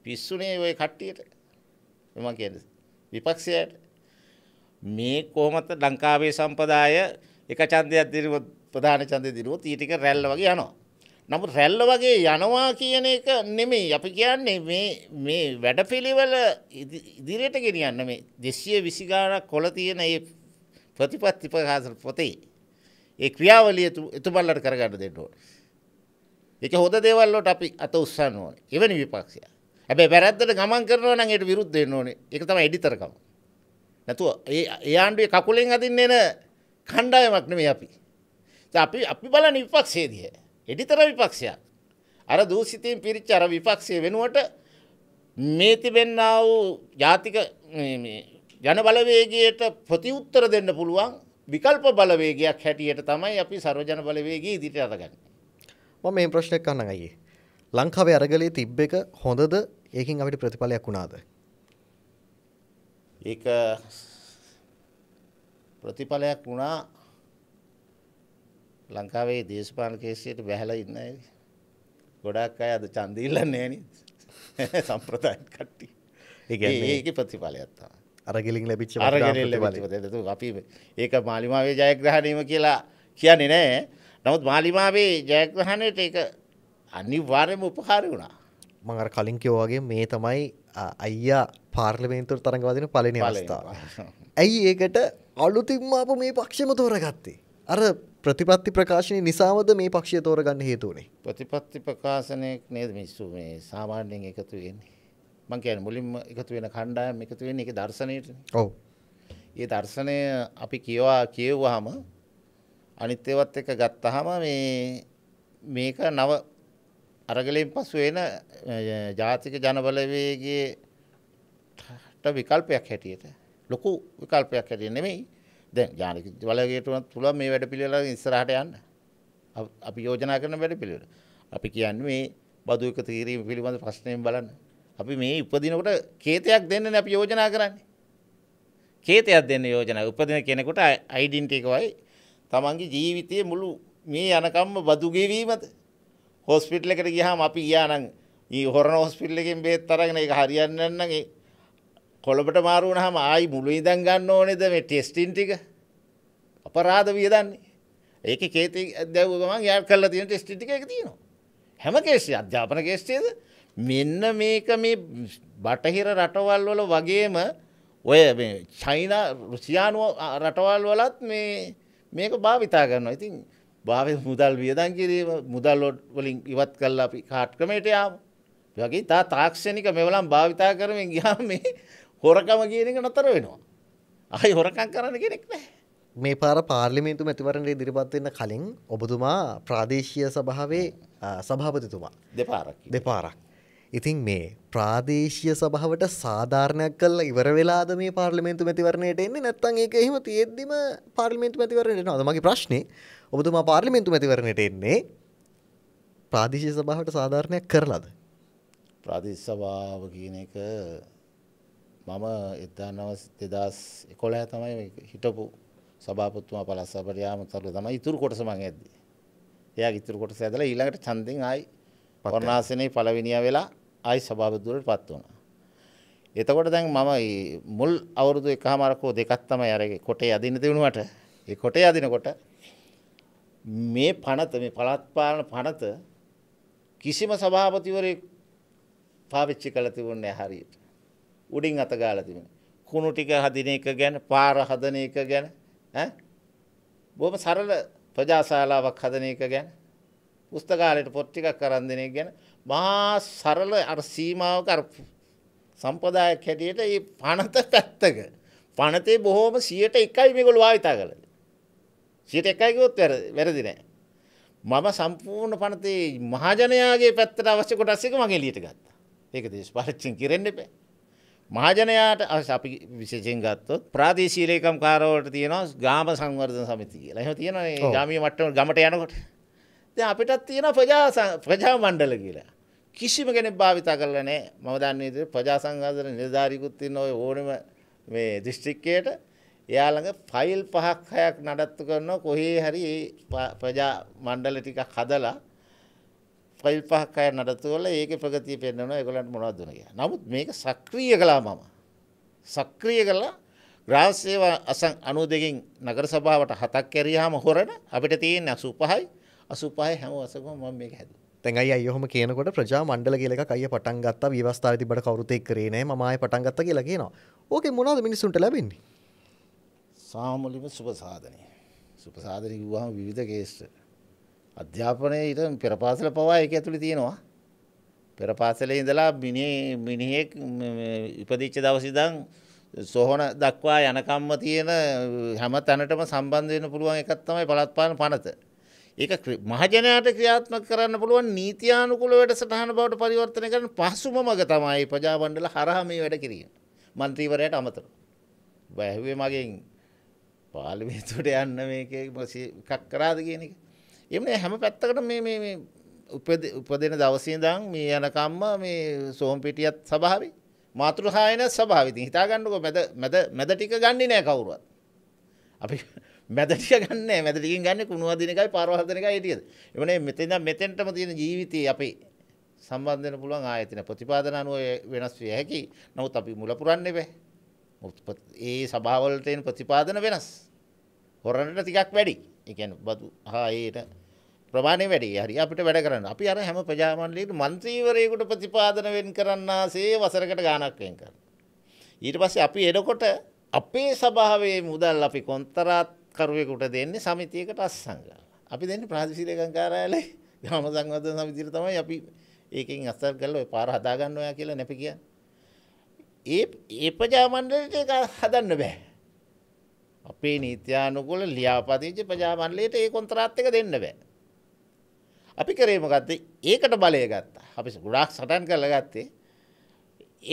පිස්සුනේ ওই කට්ටියට. මම කියන්නේ විපක්ෂයට මේ කොහොමද ලංකාවේ සම්පදාය එක ඡන්දයක් දිරුවොත් ප්‍රධාන ඡන්දය දිරුවොත් ඊ ටික රැල්ල වගේ යනවා. නමුත් රැල්ල වගේ යනවා කියන එක නෙමෙයි අපි කියන්නේ මේ මේ වැඩපිළිවෙල ඉදිරියට ගෙනියන්න මේ 220 ගාණක් කොළ තියෙන මේ ප්‍රතිපත්ති ප්‍රකාශන පොතේ ඒ ක්‍රියාවලිය එතුමල්ලට කරගන්න දෙන්න ඕනේ. ඒක හොද දේවල් වලට අපි අත උස්සන්න ඕනේ. එවැනි විපක්ෂය. හැබැයි වැරද්දට ගමන් කරනවා නම් ඒකට විරුද්ධ වෙන්න ඕනේ. ඒක තමයි එඩිතරකම. නැතුව ඒ ඒ ආණ්ඩුවේ කකුලෙන් අදින්න එන කණ්ඩායමක් නෙමෙයි අපි. අපි අපි බලන විපක්ෂයේදී. එඩිතර විපක්ෂයක්. අර දූෂිතයෙන් පිරිච්ච අර විපක්ෂය වෙනුවට මේ තිබෙන්නා වූ ජාතික ජන බලවේගයට ප්‍රතිඋත්තර දෙන්න පුළුවන් විකල්ප බලවේගයක් හැටියට තමයි අපි සර්වජන බලවේගයේ ඉදිරියට අරගන්නේ. මම මේ ප්‍රශ්නයක් අහන්න ගියේ. ලංකාවේ අරගලයේ තිබ්බ එක හොඳද? ඒකෙන් අපිට ප්‍රතිඵලයක් වුණාද? ඒක ප්‍රතිඵලයක් වුණා ලංකාවේ දේශපාලන කේසියට බැහැලා ඉන්න අය. ගොඩාක් අය අද ඡන්ද ඉල්ලන්නේ නෑනේ. (laughs) සම්ප්‍රදායික කට්ටිය. ඒ කියන්නේ ඒකේ ප්‍රතිඵලයක් තමයි. අරගෙලින් ලැබිච්ච අරගෙලින් ලැබිච්ච අපි ඒක මාලිමාවේ ජයග්‍රහණයම කියලා කියන්නේ නෑ. නමුත් මාලිමාවේ ජයග්‍රහණයට ඒක අනිවාර්යයෙන්ම උපකාරී වුණා. මඟර කලින් කිව්වාගේ මේ තමයි අයියා පාර්ලිමේන්තුර තරඟවදින පලනි අවස්ථාව. ඇයි ඒකට අලුතින්ම අප මේ පක්ෂම තෝරගත්තේ. අර ප්‍රතිපත්ති ප්‍රකාශනය නිසාමද මේ පක්ෂය තෝරගන්න හේතුවනේ. ප්‍රතිපත්ති ප්‍රකාශනයක් නේද මිස්සු මේ සාමාන්‍යයෙන් එකතු වෙන්නේ. මං කියන්නේ මුලින්ම එකතු වෙන කණ්ඩායම් එකතු වෙන්නේ ඒක දර්ශනයටනේ. ඔව්. ඒ දර්ශනය අපි කියවා කියවුවාම අනිත් ඒවත් එක ගත්තාම මේ මේක නව අරගලයෙන් පසු එන ජාතික ජනබලවේගේට විකල්පයක් හැටියට ලොකු විකල්පයක් හැටිය නෙමෙයි දැන් ජාතික බලවේගයට උනත් පුළුවන් මේ වැඩ පිළිවෙල ඉස්සරහට යන්න. අපි යෝජනා කරන වැඩ පිළිවෙල. අපි කියන්නේ මේ බදු එක තීරීම පිළිබඳ ප්‍රශ්නයෙන් බලන්න. අපි මේ උපදිනකොට කේතයක් දෙන්නනේ අපි යෝජනා කරන්නේ. කේතයක් දෙන්න යෝජනා උපදින කෙනෙකුට ඩෙන්ටිටි එකයි තමන්ගේ ජීවිතයේ මුළු මේ යනකම්ම බදු ගෙවීමද හොස්පිටල් එකට ගියාම අපි ගියා නම් ඊ හොරණ හොස්පිටල් එකෙන් බෙහෙත් අරගෙන ඒක හරියන්නේ නැත්නම් ඒ කොළඹට මාරු වුණාම ආයි මුළු ඉඳන් ගන්න ඕනේද මේ ටෙස්ටින් ටික අපරාධ වියදන්නේ ඒකේ කේති දැව්ව ගමන් යාර් කරලා තියෙන ටෙස්ටින් ටික ඒක තියෙනවා හැම කේස්ටි අධ්‍යාපන කේස්ටියද මෙන්න මේක මේ බටහිර රටවල් වල වගේම ඔය මේ චයිනා රුසියානු රටවල් වලත් මේ මේක භාවිතා කරනවා. ඉතින් භාවය මුදල් වියදන් කිරීම මුදල් වලින් ඉවත් කල්ලා අපි කාට් ක්‍රමයට යාම. වගේ තා තාක්ෂණික මෙවලම් භාවිතා කරමින් ගියා මේ හොරකම කියන එක නතර වෙනවා. ආයි හොරකම් කරන්න කෙනෙක් නැහැ. මේ පාර පාර්ලිමේන්තු මැතිවරණයට ඉදිරිපත් වෙන්න කලින් ඔබතුමා ප්‍රාදේශීය සභාවේ සභාපතිතුමා දෙපාරක් දෙපාරක්. ඉතින් මේ ප්‍රාදේශීය සභාවට සාධාරණයක් කළා ඉවර වෙලාද මේ පාර්ලිමේන්තු මැතිවරණයට එන්නේ නැත්නම් ඒක එහෙම තියෙද්දිම පාර්ලිමේන්තු මැතිවරණයට එනවද මගේ ප්‍රශ්නේ ඔබතුමා පාර්ලිමේන්තු මැතිවරණයට එන්නේ ප්‍රාදේශීය සභාවට සාධාරණයක් කරලාද? ප්‍රාදේශ සභාව කියන එක මම 1911 තමයි හිටපු සභාපතිතුමා පළාත් තමයි ඉතුරු කොටස මම ඇද්දි. එයාගේ ඉතුරු කොටස ඇදලා ඊළඟට ඡන්දෙන් ආයි වර්ණාසනේ පළවෙනියා වෙලා ආයි සභාපතිතුමට පත් වුණා. එතකොට දැන් මම මුල් අවුරුදු එකමාරකෝ දෙකක් තමයි අර කොටේ අදින්න තිබුණාට ඒ කොටේ අදිනකොට මේ පනත මේ පළත්පාලන පනත කිසිම සභාපතිවරයෙක් පාවිච්චි කළ තිබුණේ හරියට. උඩින් අත ගාලා තිබුණා. කුණු ටික හදින එක ගැන, පාර හදන එක ගැන ඈ බොහොම සරල ප්‍රජාශාලාවක් හදන එක ගැන පුස්තකාලයට පොත් ටිකක් අරන් දෙන එක ගැන මහා සරල අර සීමාවක අර සම්පදායක් හැටියට මේ පනත පැත්තක පනතේ බොහොම 100ට 1යි මේගොල්ලෝ භාවිතා කළේ. සියට එකයි ගොත් වැරදි නෑ. මම සම්පූර්ණ පනතේ මහජනයාගේ පැත්තට අවශ්‍ය කොටස් එක මගේ එළියට ගත්තා. ඒක දේශපාලනයෙන් කිරෙන්න එපා. මහජනයාට අපි විශේෂයෙන් ගත්තොත් ප්‍රාදේශීය ලේකම් කාරවලට තියෙනවා ගාම සංවර්ධන සමිතිය කියලා. එහෙම තියෙනවා මේ ගාමීය මට්ටම ගමට යනකොට. දැන් අපිටත් තියෙනවා ප්‍රජා ප්‍රජා මණ්ඩල කියලා. කිසිම කෙනෙක් භාවිතා කරලා නැහැ. මම දන්නේ ප්‍රජා සංවර්ධන නිලධාරියෙකුත් ඉන්න ඔය ඕනෙම මේ දිස්ත්‍රික්කයේට එයා ළඟ ෆයිල් පහක් හයක් නඩත්තු කරනවා කොහේ හරි ඒ ප්‍රජා මණ්ඩල ටිකක් හදලා ෆයිල් පහක් හය නඩත්තු කරලා ඒකේ ප්‍රගතිය පෙන්වනවා ඒගොල්ලන්ට මොනවද දුන්නේ කියලා. නමුත් මේක සක්‍රීය කළා මම. සක්‍රීය කළා ග්‍රාම සේවා අසං 92කින් නගර සභාවට හතක් කැරියාම හොරණ අපිට තියෙන 85යි 85 හැම වසකම මම මේක හැදුවා. දැන් අයියා අයියෝම කියනකොට ප්‍රජා මණ්ඩල කියලා එකක් අයියා පටන් ගත්තා විවස්ථාවේ තිබ්බට කවුරුත් එක්ක කරේ නෑ මම ආයෙ පටන් ගත්තා කියලා කියනවා. ඕකේ මොනවද මිනිස්සුන්ට ලැබෙන්නේ? සාමුලිම සුපසාධනය. සුපසාධනය වුවහම විධ ගේෂ්ට. අධ්‍යාපනය ඉට පෙරපාසල පවා එක ඇතුළි තියෙනවා. පෙරපාසල ඉඳලා මිනිහෙක් ඉපදිච්ච දවසිදං සොහොන දක්වා යනකම්ම තියෙන හැම තැනටම සම්බන්ධයන පුළුවන් එකත් තමයි පළත්පාන පනත. ඒක මහජනයට ක්‍රියාත්මක කරන්න පුළුවන් නීතියානුකුල වැඩ සටහන බවට පරිවර්තන කරන පහසුම මග තමයි ප්‍රජාබණ්ඩල හරහම වැඩ කිරීම. මන්ත්‍රීවරයට අමතර. බැහවේ මගෙන් පාලිමේතුවට යන්න මේක එකක් කරාද කියන එක. එමන හැම පැත්තකට මේ උපදෙන දවසේදං මේ යනකම්ම මේ සෝම් පිටියත් සභාවි මාතෘ හායන සභාවිති හිතාගන්නකො මැද මැද ටික ගන්නේ නෑ කවුරුවත්. අපි මැදටික ගන්න මැදටිකින් ගන්න කුණුවදිනකයි පරවහදනකයි හිටියද. එමනේ මෙතන මෙතෙන්ටම තියෙන ජීවිතයේ අපේ සම්බන්ධන පුළුවන් ආයතන ප්‍රතිපාදන අනුව වෙනස් විය හැකි. නමුත් අපි මුල පුරන්නේ බෑ. ඒ සභාවලට එන ප්‍රතිපාදන වෙනස්. හොරන්නට ටිකක් වැඩි. ඒ කියන්නේ බදු හා ඒට ප්‍රමාණය වැඩි. හරි අපිට වැඩ කරන්න. අපි අර හැම ප්‍රජාමණ්ඩලයකට മന്ത്രിවරයෙකුට ප්‍රතිපාදන වෙන් කරන්නාසේ වසරකට ගාණක් වෙන් කරනවා. ඊට පස්සේ අපි එනකොට අපේ සභාවේ මුදල් අපි කොන්තරාත් කරුවෙකුට දෙන්නේ සමිතියකට අස්සන් කරලා. අපි දෙන්නේ ප්‍රාදේශීය ලේකම් කාර්යාලයේ (laughs) ග්‍රාම සංවර්ධන සමිතියට තමයි අපි ඒකෙන් අස්සන් කරලා ඔය පාර හදාගන්න ඔයා කියලා නැපි කියන්නේ. ඒ ඒ ප්‍රජාමණ්ඩලයට ඒක හදන්න බෑ. අපේ නීත්‍යානුකූල ලියාපදිංචි ප්‍රජාමණ්ඩලයට ඒ කොන්ත්‍රාත් එක දෙන්න බෑ. අපි කරේ මොකද්ද? ඒකට බලය ගත්තා. අපි ගොඩාක් සටන් කරලා ගත්තේ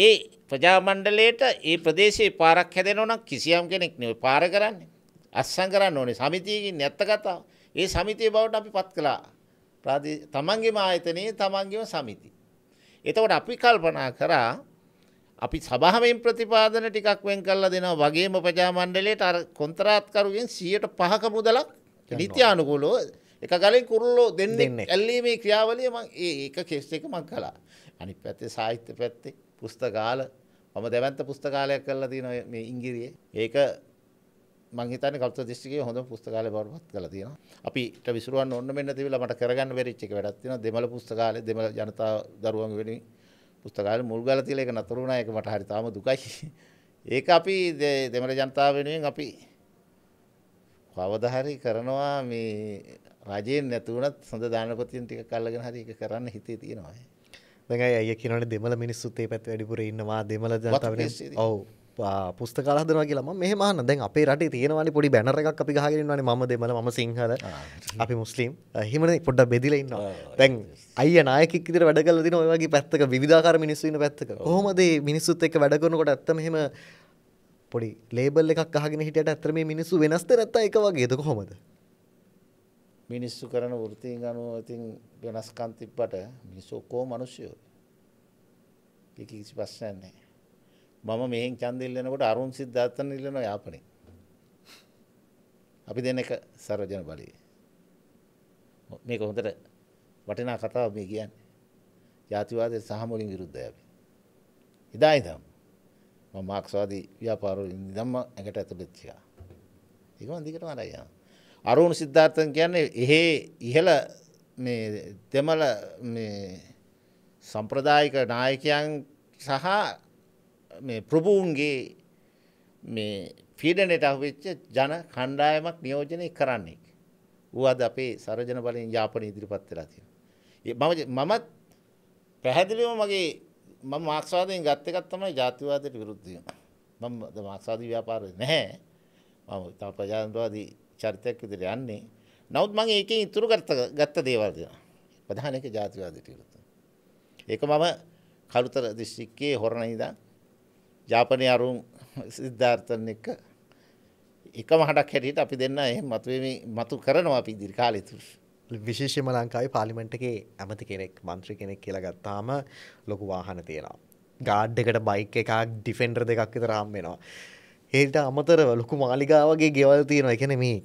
ඒ ප්‍රජාමණ්ඩලයට ඒ ප්‍රදේශයේ පාරක් හැදෙනවා නම් කිසියම් කෙනෙක් නෙවෙයි පාර කරන්නේ. අස්සම් කරන්න ඕනේ සමිතියකින් නැත්ත කතාව. ඒ සමිතිය බවට අපි පත් කළා. තමන්ගේම ආයතනයේ තමන්ගේම සමිති. එතකොට අපි කල්පනා කරා අපි සභහමෙන් ප්‍රතිපාදන ටිකක් වෙන් කල්ල දෙනවා වගේම ප්‍රජාමණ්ඩලයට අර කොන්තරාත්කරුගෙන් සියයට පහක මුදලක් නිත්‍යානුකූලෝ එක ගලින් කුරල්ලෝ දෙන්න ඇල්ලීමේ ක්‍රියාවලිය ම ඒක කෙස්ස එක මක් කලා අනි පැත්තේ සාහිත්‍ය පැත්තේ පුස්තකාල මම දැවන්ත පුස්තකාලයක් කල්ල දී නො මේ ඉංගිරිය ඒක මංහිතන කල්ත දිස්ටික හොඳ පුස්තකාල බරපත් කල තියෙන අපිට විසරුවන් ඔන්න මෙන්න තිවල මට කරගන්න වෙරිච්චක වැඩත්තින දෙමල පුස්තකාල දෙම ජනතාව දරුවන් වෙනින් පුස්තකාලේ මුල් ගාලා තියලා ඒක නතර වුණා ඒක මට හරි තාම දුකයි. ඒක අපි දෙමළ ජනතාව වෙනුවෙන් අපි කවදා හරි කරනවා මේ රජයෙන් නැතුණත් හොඳ දානපතින් ටිකක් අල්ලගෙන හරි ඒක කරන්න හිතේ තියෙනවා. දැන් අය අය කියනවනේ දෙමළ මිනිස්සුත් ඒ පැත්ත වැඩිපුර ඉන්නවා දෙමළ ජනතාව වෙනුවෙන්. ඔව්. පුස්තකාල හදනවා කියලා මම මෙහෙම අහන්න දැන් අපේ රටේ තියෙනවානේ පොඩි බැනර් එකක් අපි ගහගෙන ඉන්නවානේ මම දෙමළ මම සිංහල අපි මුස්ලිම් එහෙමනේ පොඩ්ඩක් බෙදිලා ඉන්නවා දැන් අයියා නායකෙක් විදිහට වැඩ කරලා දින ඔය වගේ පැත්තක විවිධාකාර මිනිස්සු ඉන්න පැත්තක කොහොමද මේ මිනිස්සුත් එක්ක වැඩ කරනකොට ඇත්ත මෙහෙම පොඩි ලේබල් එකක් අහගෙන හිටියට ඇත්තට මේ මිනිස්සු වෙනස්ද නැත්නම් එක වගේද කොහොමද මිනිස්සු කරන වෘත්තීන් අනුව ඉතින් වෙනස්කම් තිබ්බට මිනිස්සු ඔක්කොම මිනිස්සුයෝ ඒක කිසි ප්‍රශ්නයක් නැහැ මම මෙහෙන් ඡන්ද ඉල්ලනකොට අරුන් සිද්ධාර්ථන් ඉල්ලනවා යාපනේ. අපි දෙන්නක සර්වජන බලයේ. මේක හොඳට වටිනා කතාවක් මේ කියන්නේ. ජාතිවාදයේ සහමුලින් විරුද්ධයි අපි. ඉදා ඉදම් මම මාක්ස්වාදී ව්‍යාපාරවල ඉඳන්ම ඇඟට ඇතුළත් වෙච්චා. ඒක මම දිගටම අරයි යනවා. අරුණ සිද්ධාර්ථන් කියන්නේ එහෙ ඉහළ මේ දෙමළ මේ සම්ප්‍රදායික නායකයන් සහ මේ ප්‍රභූන්ගේ මේ පීඩනයට අහුවෙච්ච ජන කණ්ඩායමක් නියෝජනය කරන්නේ. ඌ අද අපේ සර්වජන බලයෙන් යාපනය ඉදිරිපත් වෙලා තියෙනවා. මම මමත් පැහැදිලිවම මගේ මම මාක්ස්වාදයෙන් ගත්ත එකක් තමයි ජාතිවාදයට විරුද්ධ වීම. මම මාක්ස්වාදී ව්‍යාපාරේ නැහැ. මම තව ප්‍රජාතන්ත්‍රවාදී චරිතයක් විදිහට යන්නේ. නමුත් මම ඒකෙන් ඉතුරු ගත්ත දේවල් දෙනවා. ප්‍රධාන එක ජාතිවාදයට විරුද්ධ. ඒක මම කළුතර දිස්ත්‍රික්කයේ හොරණ ඉඳන් ජාපනයේ අරුන් සිද්ධාර්ථන් එක්ක එකම හඩක් හැටියට අපි දෙන්න එහෙම මතුවෙමින් මතු කරනවා අපි ඉදිරි කාලය තුල. විශේෂම ලංකාවේ පාර්ලිමෙන්ට්ගේ ඇමති කෙනෙක් මන්ත්‍රී කෙනෙක් කියලා ගත්තාම ලොකු වාහන තියෙනවා. ගාඩ් එකට බයික් එකක් ඩිෆෙන්ඩර් දෙකක් විතර හම් වෙනවා. ඒට අමතරව ලොකු මාලිගාවගේ ගෙවල් තියෙනවා. ඒ කියන්නේ මේ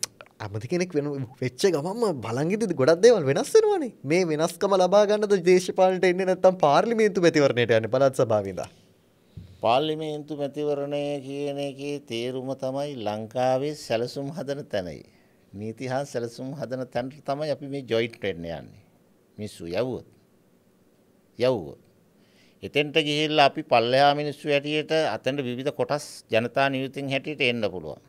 ඇමති කෙනෙක් වෙන වෙච්ච ගමම බලංගිදි ගොඩක් දේවල් වෙනස් වෙනවානේ. මේ වෙනස්කම ලබා ගන්නද දේශපාලනට එන්නේ නැත්නම් පාර්ලිමේන්තු මැතිවරණයට යන්නේ පළාත් සභාවේ ඉඳලා. පාර්ලිමේන්තු මැතිවරණය කියන එකේ තේරුම තමයි ලංකාවේ සැලසුම් හදන තැනයි. නීති හා සැලසුම් හදන තැනට තමයි අපි මේ ජොයින්ට් වෙන්න යන්නේ. මිස්සු යවුවොත්. යවුවොත්. එතෙන්ට ගිහිල්ලා අපි පල්ලෙහා මිනිස්සු හැටියට අතෙන්ට විවිධ කොටස් ජනතා නියුතින් හැටියට එන්න පුළුවන්.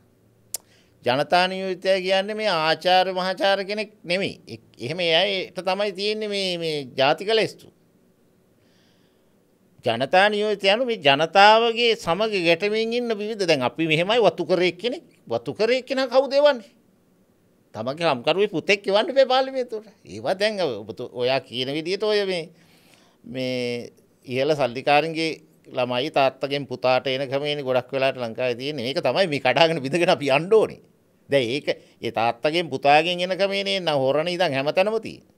ජනතා නියුතය කියන්නේ මේ ආචාර්ය මහාචාර්ය කෙනෙක් නෙමෙයි. එහෙම එයාට තමයි තියෙන්නේ මේ මේ ජාතික ලෙස්තු. ජනතා නියෝජිත යනු මේ ජනතාවගේ සමග ගැටමින් ඉන්න විවිධ දැන් අපි මෙහෙමයි වතුකරයෙක් කෙනෙක් වතුකරයෙක් කෙනා කවුද එවන්නේ? තමගේ හම්කරුවේ පුතෙක් එවන්න බෑ පාර්ලිමේන්තුවට. ඒවා දැන් ඔයා කියන විදිහට ඔය මේ මේ ඉහළ සල්ලිකාරන්ගේ ළමයි තාත්තගෙන් පුතාට එන ක්‍රමයනේ ගොඩක් වෙලාට ලංකාවේ තියෙන්නේ. මේක තමයි මේ කඩාගෙන බිඳගෙන අපි යන්න ඕනේ. දැන් ඒක ඒ තාත්තගෙන් පුතාගෙන් එන ක්‍රමයනේ නම් හොරණ ඉඳන් හැමතැනම තියෙන්නේ.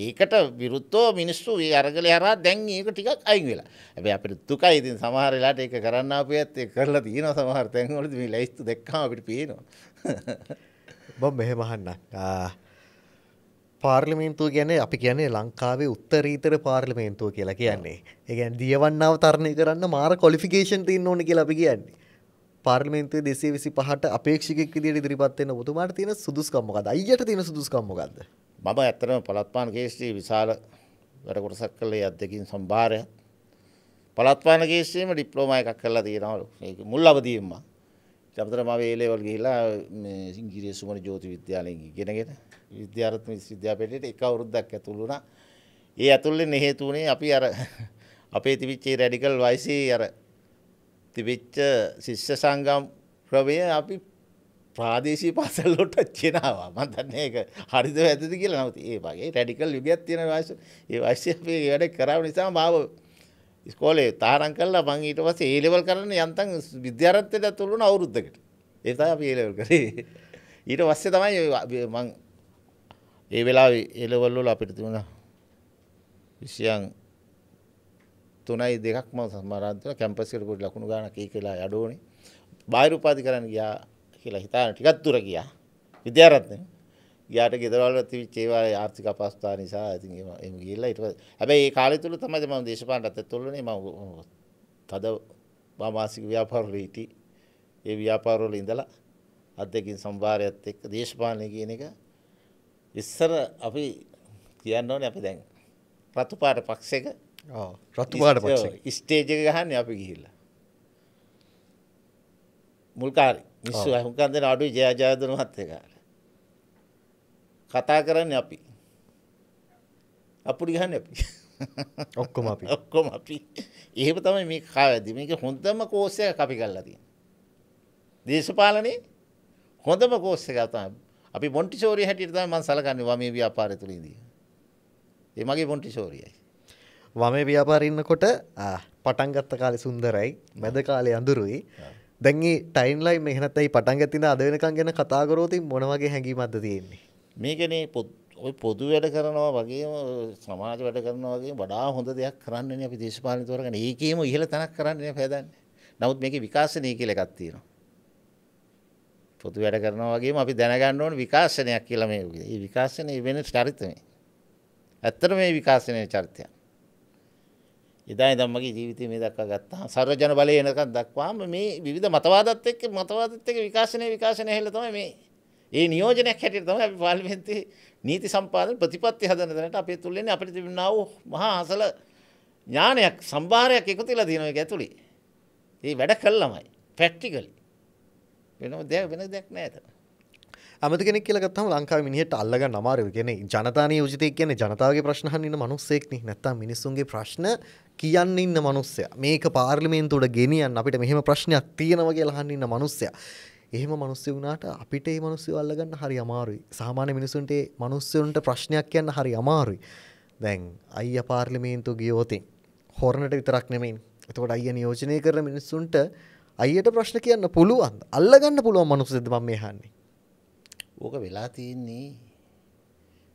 ඒකට විරුද්ධව මිනිස්සු ඒ අරගල හරහා දැන් ඒක ටිකක් අයින් වෙලා. හැබැයි අපිට දුකයි ඉතින් සමහර වෙලාවට ඒක කරන්න අපියත් ඒක කරලා තියෙනවා සමහර තැන්වලදී මේ ලැයිස්තු දැක්කම අපිට පේනවා. (laughs) මම මෙහෙම අහන්නම්. පාර්ලිමේන්තුව ගැන අපි කියන්නේ ලංකාවේ උත්තරීතර පාර්ලිමේන්තුව කියලා කියන්නේ. ඒ කියන්නේ දියවන්නාව තරණය කරන්න මාර ක්වොලිෆිකේෂන් තියෙන්න ඕනේ කියලා අපි කියන්නේ. පාර්ලිමේන්තුවේ 225ට අපේක්ෂකෙක් විදියට ඉදිරිපත් වෙන ඔබතුමාට තියෙන සුදුසුකම් මොකද්ද? අයියට තියෙන සුදුසුකම් මොකද්ද? මම ඇත්තටම පළත්පාන කේස්ත්‍රයේ විශාල වැඩ කොටසක් කළේ අධ්‍යක්ෂින් සම්භාරයක්. පළත්පාන කේස්ත්‍රයේම ඩිප්ලෝමා එකක් කරලා තියෙනවලු. ඒක මුල් අවදියෙම. අපතර මම ඒ ලෙවල් ගිහිලා මේ සිංගිරිය සුමන ජෝති විද්‍යාලයෙන් ඉගෙනගෙන විද්‍යාරත්න විශ්වවිද්‍යාලයට එක අවුරුද්දක් ඇතුළු වුණා. ඒ ඇතුළේ හේතු උනේ අපි අර (laughs) අපේ තිබිච්ච රැඩිකල් වයිසේ අර තිබිච්ච ශිෂ්‍ය සංගම් ප්‍රවය අපි ප්‍රාදේශී පාසල්ලොට චෙනවා මම දන්නේ ඒක හරිද වැරදිද කියලා නමුත් ඒ වගේ රැඩිකල් යුගයක් තියෙන වයස ඒ වයසේ අපි ඒ වැඩ කරාව නිසා මාව ඉස්කෝලේ තාරම් කළා මම ඊට පස්සේ ඒ ලෙවල් කරන්න යන්තම් විද්‍යාරත්වයට ඇතුළු වුණා අවුරුද්දකට ඒ තමයි අපි ඒ ලෙවල් කරේ ඊට පස්සේ තමයි මම ඒ වෙලාවේ ඒ ලෙවල් වල අපිට තිබුණා විෂයන් තුනයි දෙකක් මම සමහරවිට කැම්පස් එකට පොඩි ලකුණු ගානක් ඒක වෙලා යඩෝනේ. බාහිර උපාධි කරන්න ගියා කියලා හිතාන ටිකක් දුර ගියා. විද්‍යාරත්නේ. ගියාට ගෙදරවල තිබිච්ච ඒවා ආර්ථික අපහසුතා නිසා ඉතින් එහෙම එහෙම ගිහිල්ලා ඊට පස්සේ හැබැයි ඒ කාලය තුල තමයි මම දේශපාලන රටත් තුලනේ මම තද වාමාසික ව්‍යාපාරවල හිටි. ඒ ව්‍යාපාරවල ඉඳලා අධ්‍යක්ෂින් සම්භාරයත් එක්ක දේශපාලනය කියන එක ඉස්සර අපි කියන්න ඕනේ අපි දැන් රතු පාට පක්ෂයක රත්තුමාට ප ස්ටේජක ගහන්න අපි ගිහිල්ල මුල්කාර මිස්සු ඇහුකන්දෙන අඩු ජයජාදන හත්තකාර කතා කරන්න අපි අපපුඩි ගහන්න අපි (laughs) ඔක්කොම අපි ඔක්කොම අපි එහෙම තමයි මේ කාවැදි මේක හොඳම කෝසය අපි කල්ලතින් දේශපාලනේ හොඳම කෝස්සක තම අපි මොන්ටිසෝරී හැටියට තම මන් සලකන්න වමේ ව්‍යාපාර තුළේදී ඒ මගේ පොන්ටිසෝරියයි වමේ ව්‍යාපාරඉන්නකොට පටන්ගත්ත කාලෙ සුන්දරයි මැද කාලය අඳුරුයි දැන්ගේ ටයින්ලයි මෙහනතයි පටන්ගතින අදවෙනකන් ගැන කතාකරෝතින් මොනවගේ හැඟීමක්ද තියෙන්නේ මේකනේ පොත් ඔය පොදු වැඩ කරනවා වගේ සමාජ වැඩ කරනවාගේ වඩා හොඳ දෙයක් කරන්න අපි දේශපාලන තෝරගන ඒකේම ඉහල තනක් කරන්න පැදන්න නමුත් මේක විකාශනය කියල එකත්තියෙන පොතු වැඩ කරනවාගේ අපි දැනගන්න ඕන විකාශනයක් කියලා මේ විකාශනය වෙන චරිතමේ ඇත්තට මේ විකාශනය චරිතයක් එදායි දම්මගේ ජීවිතය මේ දක්වා ගත්තා සර්ජන බලය එනකක් දක්වාම මේ විධ මතවාදත් එක්ක මතවාදත් එක්ක විකාශනය විකාශන හෙලතම මේ ඒ නියෝජනයක් හැටියට තමයි අපි පාර්ලිමේන්තුවේ නීති සම්පාදන ප්‍රතිපත්ති හදන දැනට අපේ තුලින් අපිට තිබුණා වූ මහා අසල ඥානයක් සම්භාරයක් එකතු වෙලා තියෙනවා ඒක ඇතුලේ. ඒ වැඩ කළාමයි ප්‍රැක්ටිකලි. වෙනම දෙයක් වෙන දෙයක් නෑ එතන. ඇමති කෙනෙක් කියලගත්හම ලංකාව මිනිහට අල්ලග නමාරය කියෙන ජනතාන යෝජතය කියන්නේ ජනතාවගේ ප්‍රශ්නහන්න මනුස්සෙක්න නැත්තම් මිනිසුන්ගේ ප්‍රශ්න කියන්න ඉන්න මනුස්සය මේක පාර්ලිමේන්තුට ගෙනියන් අපිට මෙහෙම ප්‍රශ්නයක් තියෙනවගේ ලහන්න මනුස්සය. එහෙම මනුස්්‍ය වුණට අපිට මනුස්සය අල්ලගන්න හරි අමාරුයි සාමාන්‍ය මිනිසුන්ට මනුස්සයුන්ට ප්‍රශ්නයක් කියන්න හරි අමාරුයි. දැන් අයිය පාර්ලිමේන්තු ගියෝතින් හොරණට විතරක් නෙමයින් එතකොට අය නියෝජනය කර මිනිස්සුන්ට අයියට ප්‍රශ්න කියන්න පුළුවන් අල්ලගන්න පුළුවන් මනුස්සෙද මම මේ හන්නේ ඕක වෙලා තියෙන්නේ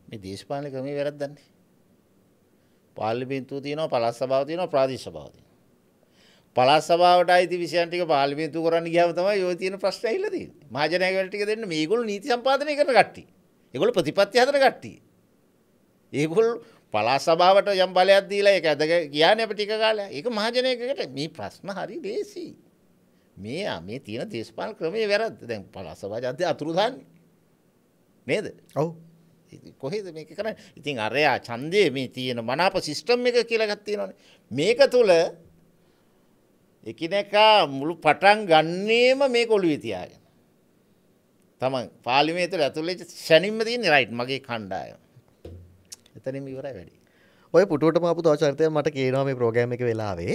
මේ දේශපාලන ක්‍රමේ වැරද්දන්නේ. පාර්ලිමේන්තුව තියෙනවා පළාත් සභාව තියෙනවා ප්‍රාදේශ සභාව තියෙනවා. පළාත් සභාවට අයිති විෂයන් ටික පාර්ලිමේන්තුව කරන්න ගියාම තමයි ඔය තියෙන ප්‍රශ්න ඇවිල්ලා තියෙන්නේ. මහජනයාගල ටික දෙන්න මේගොල්ලෝ නීති සම්පාදනය කරන කට්ටිය. ඒගොල්ලෝ ප්‍රතිපත්ති හදන කට්ටිය. ඒගොල්ලෝ පළාත් සභාවට යම් බලයක් දීලා ඒක ඇද කියන්නේ අපි ටික කාලයක්. ඒක මහජනයාගලට මේ ප්‍රශ්න හරි ලේසියි. මේ මේ තියෙන දේශපාලන ක්‍රමයේ වැරද්ද. දැන් පළාත් සභාව ජාතිය අතුරුදහන්නේ. නේද ඔව් කොහෙද මේක කරන්නේ ඉතින් අරයා ඡන්දයේ මේ තියෙන මනාප සිස්ටම් එක කියලා එකක් තියෙනවානේ මේක තුල එකිනෙකා මුළු පටන් ගන්නේම මේක ඔළුවේ තියාගෙන තමන් පාර්ලිමේන්තු තුළ ඇතුල් වෙච්ච ෂැනින්ම තියෙන්නේ රයිට් මගේ කණ්ඩායම එතනින්ම ඉවරයි වැඩි ඔය පුටුවටම ආපු දවස් චරිතය මට කියනවා මේ ප්‍රෝග්‍රෑම් එක වෙලාවේ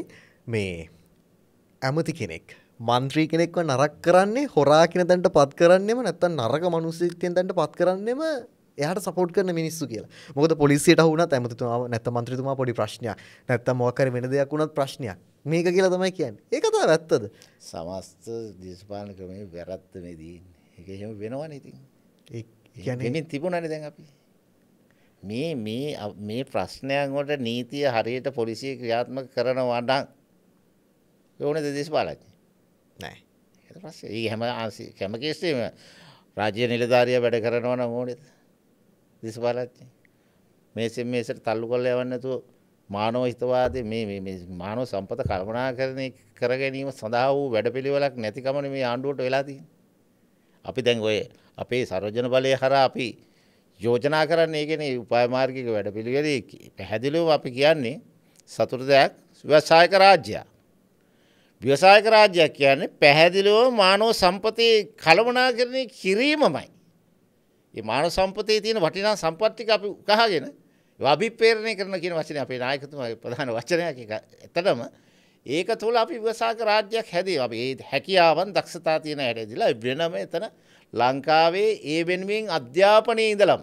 මේ ඇමති කෙනෙක් මන්ත්‍රී කෙනෙක්ව නරක් කරන්නේ හොරා කියන තැන්ට පත් කරන්නෙම නැත්තම් නරක මිනිස්සෙක් කියන තැන්ට පත් කරන්නෙම එයාට සපෝට් කරන මිනිස්සු කියලා. මොකද පොලිසියට වුණත් ඇමතිතුමා නැත්තම් මන්ත්‍රීතුමා පොඩි ප්‍රශ්නයක්. නැත්තම් මොකක් හරි වෙන දෙයක් වුණත් ප්‍රශ්නයක්. මේක කියලා තමයි කියන්නේ. ඒක තමයි ඇත්තද? සමස්ත දේශපාලන ක්‍රමයේ වැරද්ද මේ දීන්නේ. ඒක එහෙම වෙනවනේ ඉතින්. ඒ කියන්නේ මේ තිබුණානේ දැන් අපි. මේ මේ මේ ප්‍රශ්නයන් වලට නීතිය හරියට පොලිසිය ක්‍රියාත්මක කරනවා නම් ඕනේ දේශපාලනඥ. නෑ ඊට පස්සේ ඒ හැම හැම කේසෙම රාජ්‍ය නිලධාරියා වැඩ කරනවා නම් ඕනේද දිස්පාලච්චි මේසෙන් මේසට තල්ලු කරලා යවන්න නැතුව මානව හිතවාදී මේ මේ මේ මානව සම්පත කල්පනාකරණය කර ගැනීම සඳහා වූ වැඩපිළිවෙලක් නැතිකම මේ ආණ්ඩුවට වෙලා තියෙන්නේ. අපි දැන් ඔය අපේ සර්වජන බලය හරහා අපි යෝජනා කරන්නේ කියන්නේ උපාය මාර්ගික වැඩපිළිවෙලේ පැහැදිලිව අපි කියන්නේ සතුටුදායක ව්‍යවසායක රාජ්‍යයක්. ව්‍යවසායක රාජ්‍යයක් කියන්නේ පැහැදිලිව මානව සම්පතේ කළමනාකරණය කිරීමමයි. මේ මානව සම්පතේ තියෙන වටිනා සම්පත් ටික අපි උකහාගෙන ඒවා අභිප්‍රේරණය කරන කියන වචනේ අපේ නායකතුමාගේ ප්‍රධාන වචනයක් ඒක. ඇත්තටම ඒක තුළ අපි ව්‍යවසායක රාජ්‍යයක් හැදේවා. අපි ඒ හැකියාවන් දක්ෂතා තියෙන හැටදිලා වෙනම එතන ලංකාවේ ඒ වෙනුවෙන් අධ්‍යාපනයේ ඉඳලම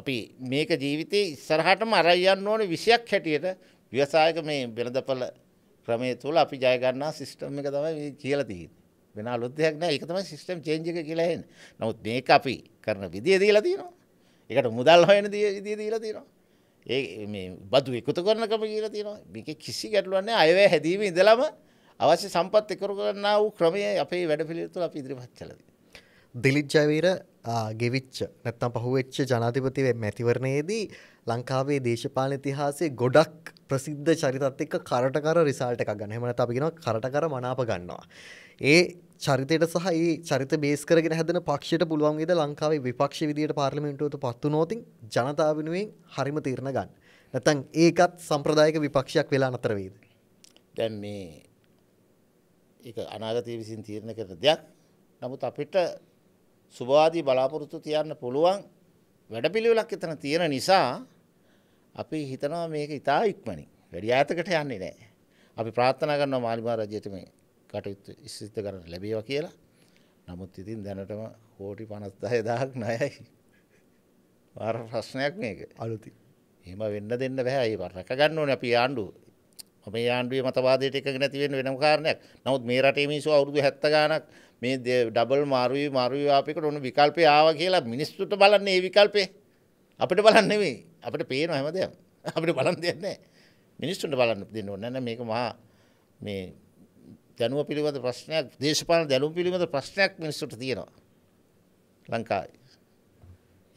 අපි මේක ජීවිතේ ඉස්සරහටම අරයන් ඕන විෂයක් හැටියට ව්‍යවසායක මේ වෙළඳපළ ක්‍රමය තුල අපි ජය ගන්නා සිස්ටම් එක තමයි මේ කියලා තියෙන්නේ. වෙන අලුත් දෙයක් නෑ. ඒක තමයි සිස්ටම් චේන්ජ් එක කියලා එන්නේ. නමුත් මේක අපි කරන විදිය දීලා තියෙනවා. ඒකට මුදල් හොයන විදිය දීලා තියෙනවා. ඒ මේ බදු එකතු කරන ක්‍රම කියලා තියෙනවා. මේකේ කිසි ගැටලුවක් නෑ. අයවැය හැදීම ඉඳලම අවශ්‍ය සම්පත් එකතු කරන්නා වූ ක්‍රමය අපේ වැඩපිළිවෙල තුළ අපි ඉදිරිපත් කළා තියෙනවා. දිලිත් ජයවීර ගෙවිච්ච නැත්තම් පහුවෙච්ච ජනාධිපති මැතිවරණයේදී ලංකාවේ දේශපාලන ඉතිහාසයේ ගොඩක් ප්‍රසිද්ධ චරිතත් එක්ක කරට කර රිසාල්ට් එකක් ගන්න. එහෙම නැත්නම් අපි කියනවා කරට කර මනාප ගන්නවා. ඒ චරිතයට සහ ඒ චරිත බේස් කරගෙන හැදෙන පක්ෂයට පුළුවන් වේද ලංකාවේ විපක්ෂ විදියට පාර්ලිමේන්තුවට පත් වුණොත් ජනතාව වෙනුවෙන් හරිම තීරණ ගන්න. නැත්නම් ඒකත් සම්ප්‍රදායික විපක්ෂයක් වෙලා නැතර වේද? දැන් මේ ඒක අනාගතය විසින් තීරණය කරන දෙයක්. නමුත් අපිට සුභවාදී බලාපොරොත්තු තියන්න පුළුවන් වැඩපිළිවෙලක් එතන තියෙන නිසා අපි හිතනවා මේක ඉතා ඉක්මනින් වැඩි ඈතකට යන්නේ නැහැ. අපි ප්‍රාර්ථනා කරනවා මාලිමා රජයට මේ කටයුතු ඉස්සිත කරන්න ලැබේවා කියලා. නමුත් ඉතින් දැනටම කෝටි 56000ක් ණයයි. වාර ප්‍රශ්නයක් මේක. අලුතින්. එහෙම වෙන්න දෙන්න බෑ. ඒ රැක ගන්න ඕනේ අපි ආණ්ඩුව. මේ ආණ්ඩුවේ මතවාදයට එකක නැති වෙන්න වෙනම කාරණයක්. නමුත් මේ රටේ මිනිස්සු අවුරුදු 70 ගාණක් මේ ඩබල් මාරුවේ මාරුවේ ආපේකට ඔන්න විකල්පය ආවා කියලා මිනිස්සුන්ට බලන්නේ මේ විකල්පේ. අපිට බලන්නේ නෙමෙයි. අපිට පේන හැමදේම. අපිට බලන් දෙයක් නැහැ. මිනිස්සුන්ට බලන්න දෙන්න ඕනේ නැහැ. මේක මහා මේ දැනුව පිළිබඳ ප්‍රශ්නයක්, දේශපාලන දැනුම පිළිබඳ ප්‍රශ්නයක් මිනිස්සුන්ට තියෙනවා. ලංකාවේ.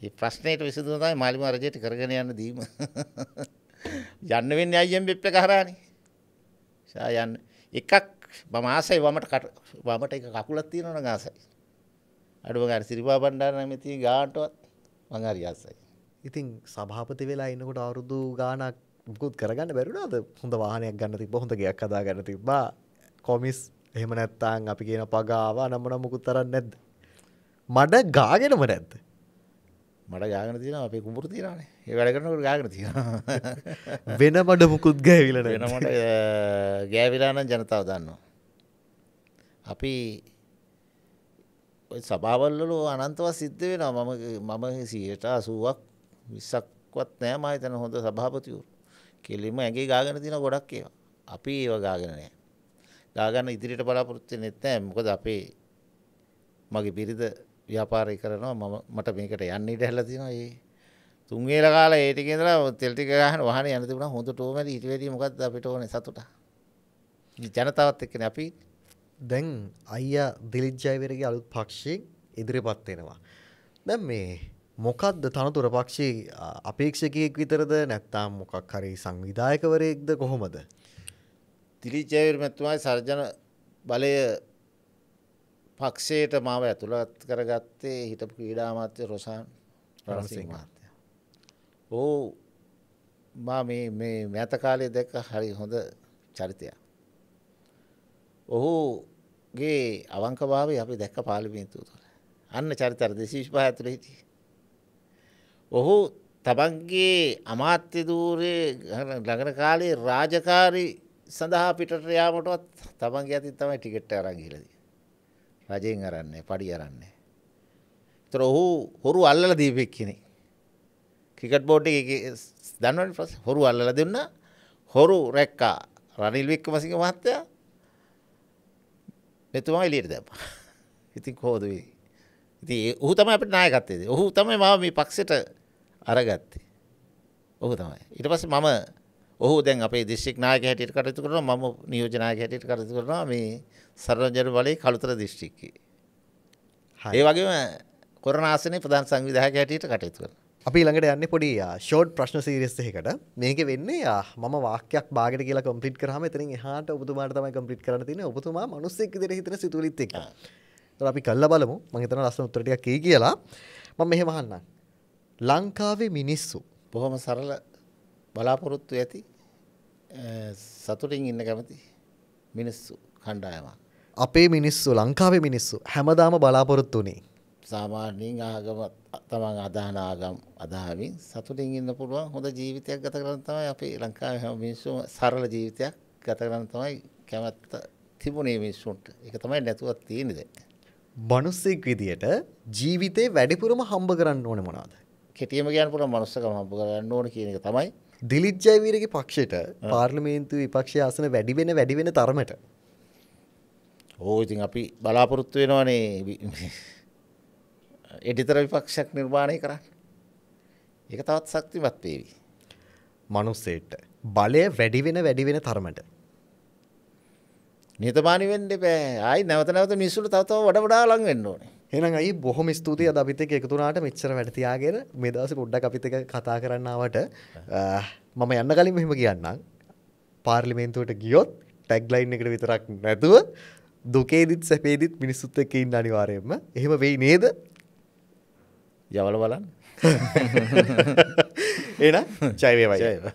මේ ප්‍රශ්නයට විසඳුම තමයි මාලිම රජයට කරගෙන යන්න දීම. යන්න වෙන්නේ IMF එක හරහානේ. සා යන්න. එකක් මම ආසයි වමට වමට එක කකුලක් තියෙනවනම් ආසයි. අඩුව ගාන සිරිපා බණ්ඩාර නැමැති ගානටවත් මං හරි ආසයි. ඉතින් සභාපති වෙලා ඉන්නකොට අවුරුදු ගානක් මුකුත් කරගන්න බැරිුණාද හොඳ වාහනයක් ගන්න තිබ්බ හොඳ ගෙයක් හදා ගන්න තිබ්බා කොමිස් එහෙම නැත්තම් අපි කියන පගාව නම්මනම් මුකුත් තරන්නේ නැද්ද මඩ ගාගෙනම නැද්ද මට ගාගෙන තියෙන අපේ කුඹුරු තියෙනනේ. ඒ වැඩ කරනකොට ගාගෙන තියෙනවා. (laughs) වෙන මඩ මුකුත් ගෑවිලා නැහැ. වෙන මඩ ගෑවිලා නම් ජනතාව දන්නවා. අපි ඔය සභාවල් වල අනන්තව සිද්ධ වෙනවා. මම මම 180ක් 20ක්වත් නෑ මම හිතන හොඳ සභාපතිවරු. කෙලින්ම ඇඟේ ගාගෙන තියෙන ගොඩක් ඒවා. අපි ඒව ගාගෙන නෑ. ගාගන්න ඉදිරියට බලාපොරොත්තු වෙන්නේ නැහැ. මොකද අපේ මගේ බිරිඳ ව්‍යාපාරය කරනවා මම මට මේකට යන්න ඉඩ හැලලා තියෙනවා. ඒ තුන් වේල කාලා ඒ ටිකේ ඉඳලා තෙල් ටික ගහන වාහනේ යන තිබුණා හොඳටම ඊට වැඩි මොකද්ද අපිට ඕනේ සතුට. ජනතාවත් එක්කනේ අපි දැන් අයියා දිලිජ්ජයිවරගේ අලුත් පක්ෂයෙන් ඉදිරිපත් වෙනවා. දැන් මේ මොකක්ද තනතුර පක්ෂී අපේක්ෂකයෙක් විතරද නැත්තාම් මොකක් හරි සංවිධායකවරයෙක්ද කොහොමද. තිරිජයවිරමැතුමයි සර්ජන බලය පක්ෂයට මාව ඇතුළත් කරගත්තේ හිටපු ක්‍රීඩාමාත්‍ය රොසාන් රසිංමාත්‍ය. ඕ මා මේ මැතකාලය දැක හරි හොඳ චරිතයක්. ඔහුගේ අවංකභාව අපි දැක්ක පාලිමිතු තුළ අන්න චරිතර දෙශීෂ්පා ඇතුළ හිටිය. ඔහු තමන්ගේ අමාත්‍ය දූරේ ළඟන කාලේ රාජකාරි සඳහා පිටට යාමටවත් තමන්ගේ අතින් තමයි ටිකට් අරන් ගිහලා තියෙන්නේ. රජෙන් අරන්නේ, පඩි අරන්නේ. ඒතර ඔහු හොරු අල්ලලා දීපෙක් කෙනෙක්. ක්‍රිකට් බෝඩ් එකේ දන්නවනේ ප්‍රශ්න. හොරු අල්ලලා දුන්නා. හොරු රැක්කා. රනිල් වික්‍රමසිංහ මහත්තයා මෙතුමා එළියට දැම්මා. ඉතින් කොහොමද වෙන්නේ? ඉතින් ඔහු තමයි අපිට නායකත්වය දෙන්නේ. ඔහු තමයි මාව මේ පක්ෂයට අරගත්තේ. ඔහු තමයි. ඊට පස්සේ මම ඔහු දැන් අපේ දිස්ත්‍රික් නායක හැටියට කටයුතු කරනවා මම නියෝජ්‍ය නායක හැටියට කටයුතු කරනවා මේ සරණජන බලයේ කළුතර දිස්ත්‍රික්කයේ. ඒ වගේම කොරණ ආසනයේ ප්‍රධාන සංවිධායක හැටියට කටයුතු කරනවා. අපි ළඟට යන්නේ පොඩි ෂෝට් ප්‍රශ්න සීරිස් එකකට මේක වෙන්නේ මම වාක්‍යයක් බාගට කියලා කම්ප්ලීට් කරාම එතනින් එහාට ඔබතුමාට තමයි කම්ප්ලීට් කරන්න තියෙන්නේ ඔබතුමා මිනිස්සෙක් විදිහට හිතන සිතුවිලිත් එක්ක. ඒතර අපි කල්ලා බලමු මම හිතන ලස්සන උත්තර ටිකක් කියලා මම මෙහෙම අහන්නම්. ලංකාවේ මිනිස්සු බොහොම සරල බලාපොරොත්තු ඇති සතුටින් ඉන්න කැමති මිනිස්සු කණ්ඩායමක්. අපේ මිනිස්සු ලංකාවේ මිනිස්සු හැමදාම බලාපොරොත්තු වනේ. සාමාන්‍යයෙන් ආගම තමන් අදහන ආගම් අදහමින් සතුටින් ඉන්න පුළුවන් හොඳ ජීවිතයක් ගත කරන්න තමයි අපේ ලංකාවේ හැම මිනිස්සුම සරල ජීවිතයක් ගත කරන්න තමයි කැමැත්ත තිබුණේ මිනිස්සුන්ට. ඒක තමයි නැතුවත් තියෙන්නේ දැන්. මිනිස්සෙක් විදියට ජීවිතේ වැඩිපුරම හම්බ කරන්න ඕනේ මොනවද? කෙටියම කියන්න පුළුවන් මනුස්සකම හම්බ කරගන්න ඕන කියන එක තමයි. දිලිත් ජයවීරගේ පක්ෂයට පාර්ලිමේන්තු විපක්ෂය ආසන වැඩි වෙන වැඩි වෙන තරමට. ඕ ඉතින් අපි බලාපොරොත්තු වෙනවනේ (laughs) එඩිතර විපක්ෂයක් නිර්මාණය කරන්න. ඒක තවත් ශක්තිමත් වේවි. මනුස්සයෙක්ට බලය වැඩි වෙන වැඩි වෙන තරමට. නිතමානි වෙන්න එපා. ආයි නැවත නැවත මිනිස්සුන්ට තව තව වඩා වඩා ලඟ වෙන්න ඕනේ. එහෙනම් අයියේ බොහොම ස්තුතියි අද අපිත් එක්ක එකතු වුණාට මෙච්චර වැඩ තියාගෙන මේ දවස් පොඩ්ඩක් අපිත් එක්ක කතා කරන්න ආවට මම යන්න කලින් මෙහෙම කියන්නම් පාර්ලිමේන්තුවට ගියොත් ටැග් ලයින් එකට විතරක් නැතුව දුකේදිත් සැපේදිත් මිනිස්සුත් එක්ක ඉන්න අනිවාර්යයෙන්ම එහෙම වෙයි නේද යවල බලන්න (laughs) එහෙනම් ජය (laughs) වේවා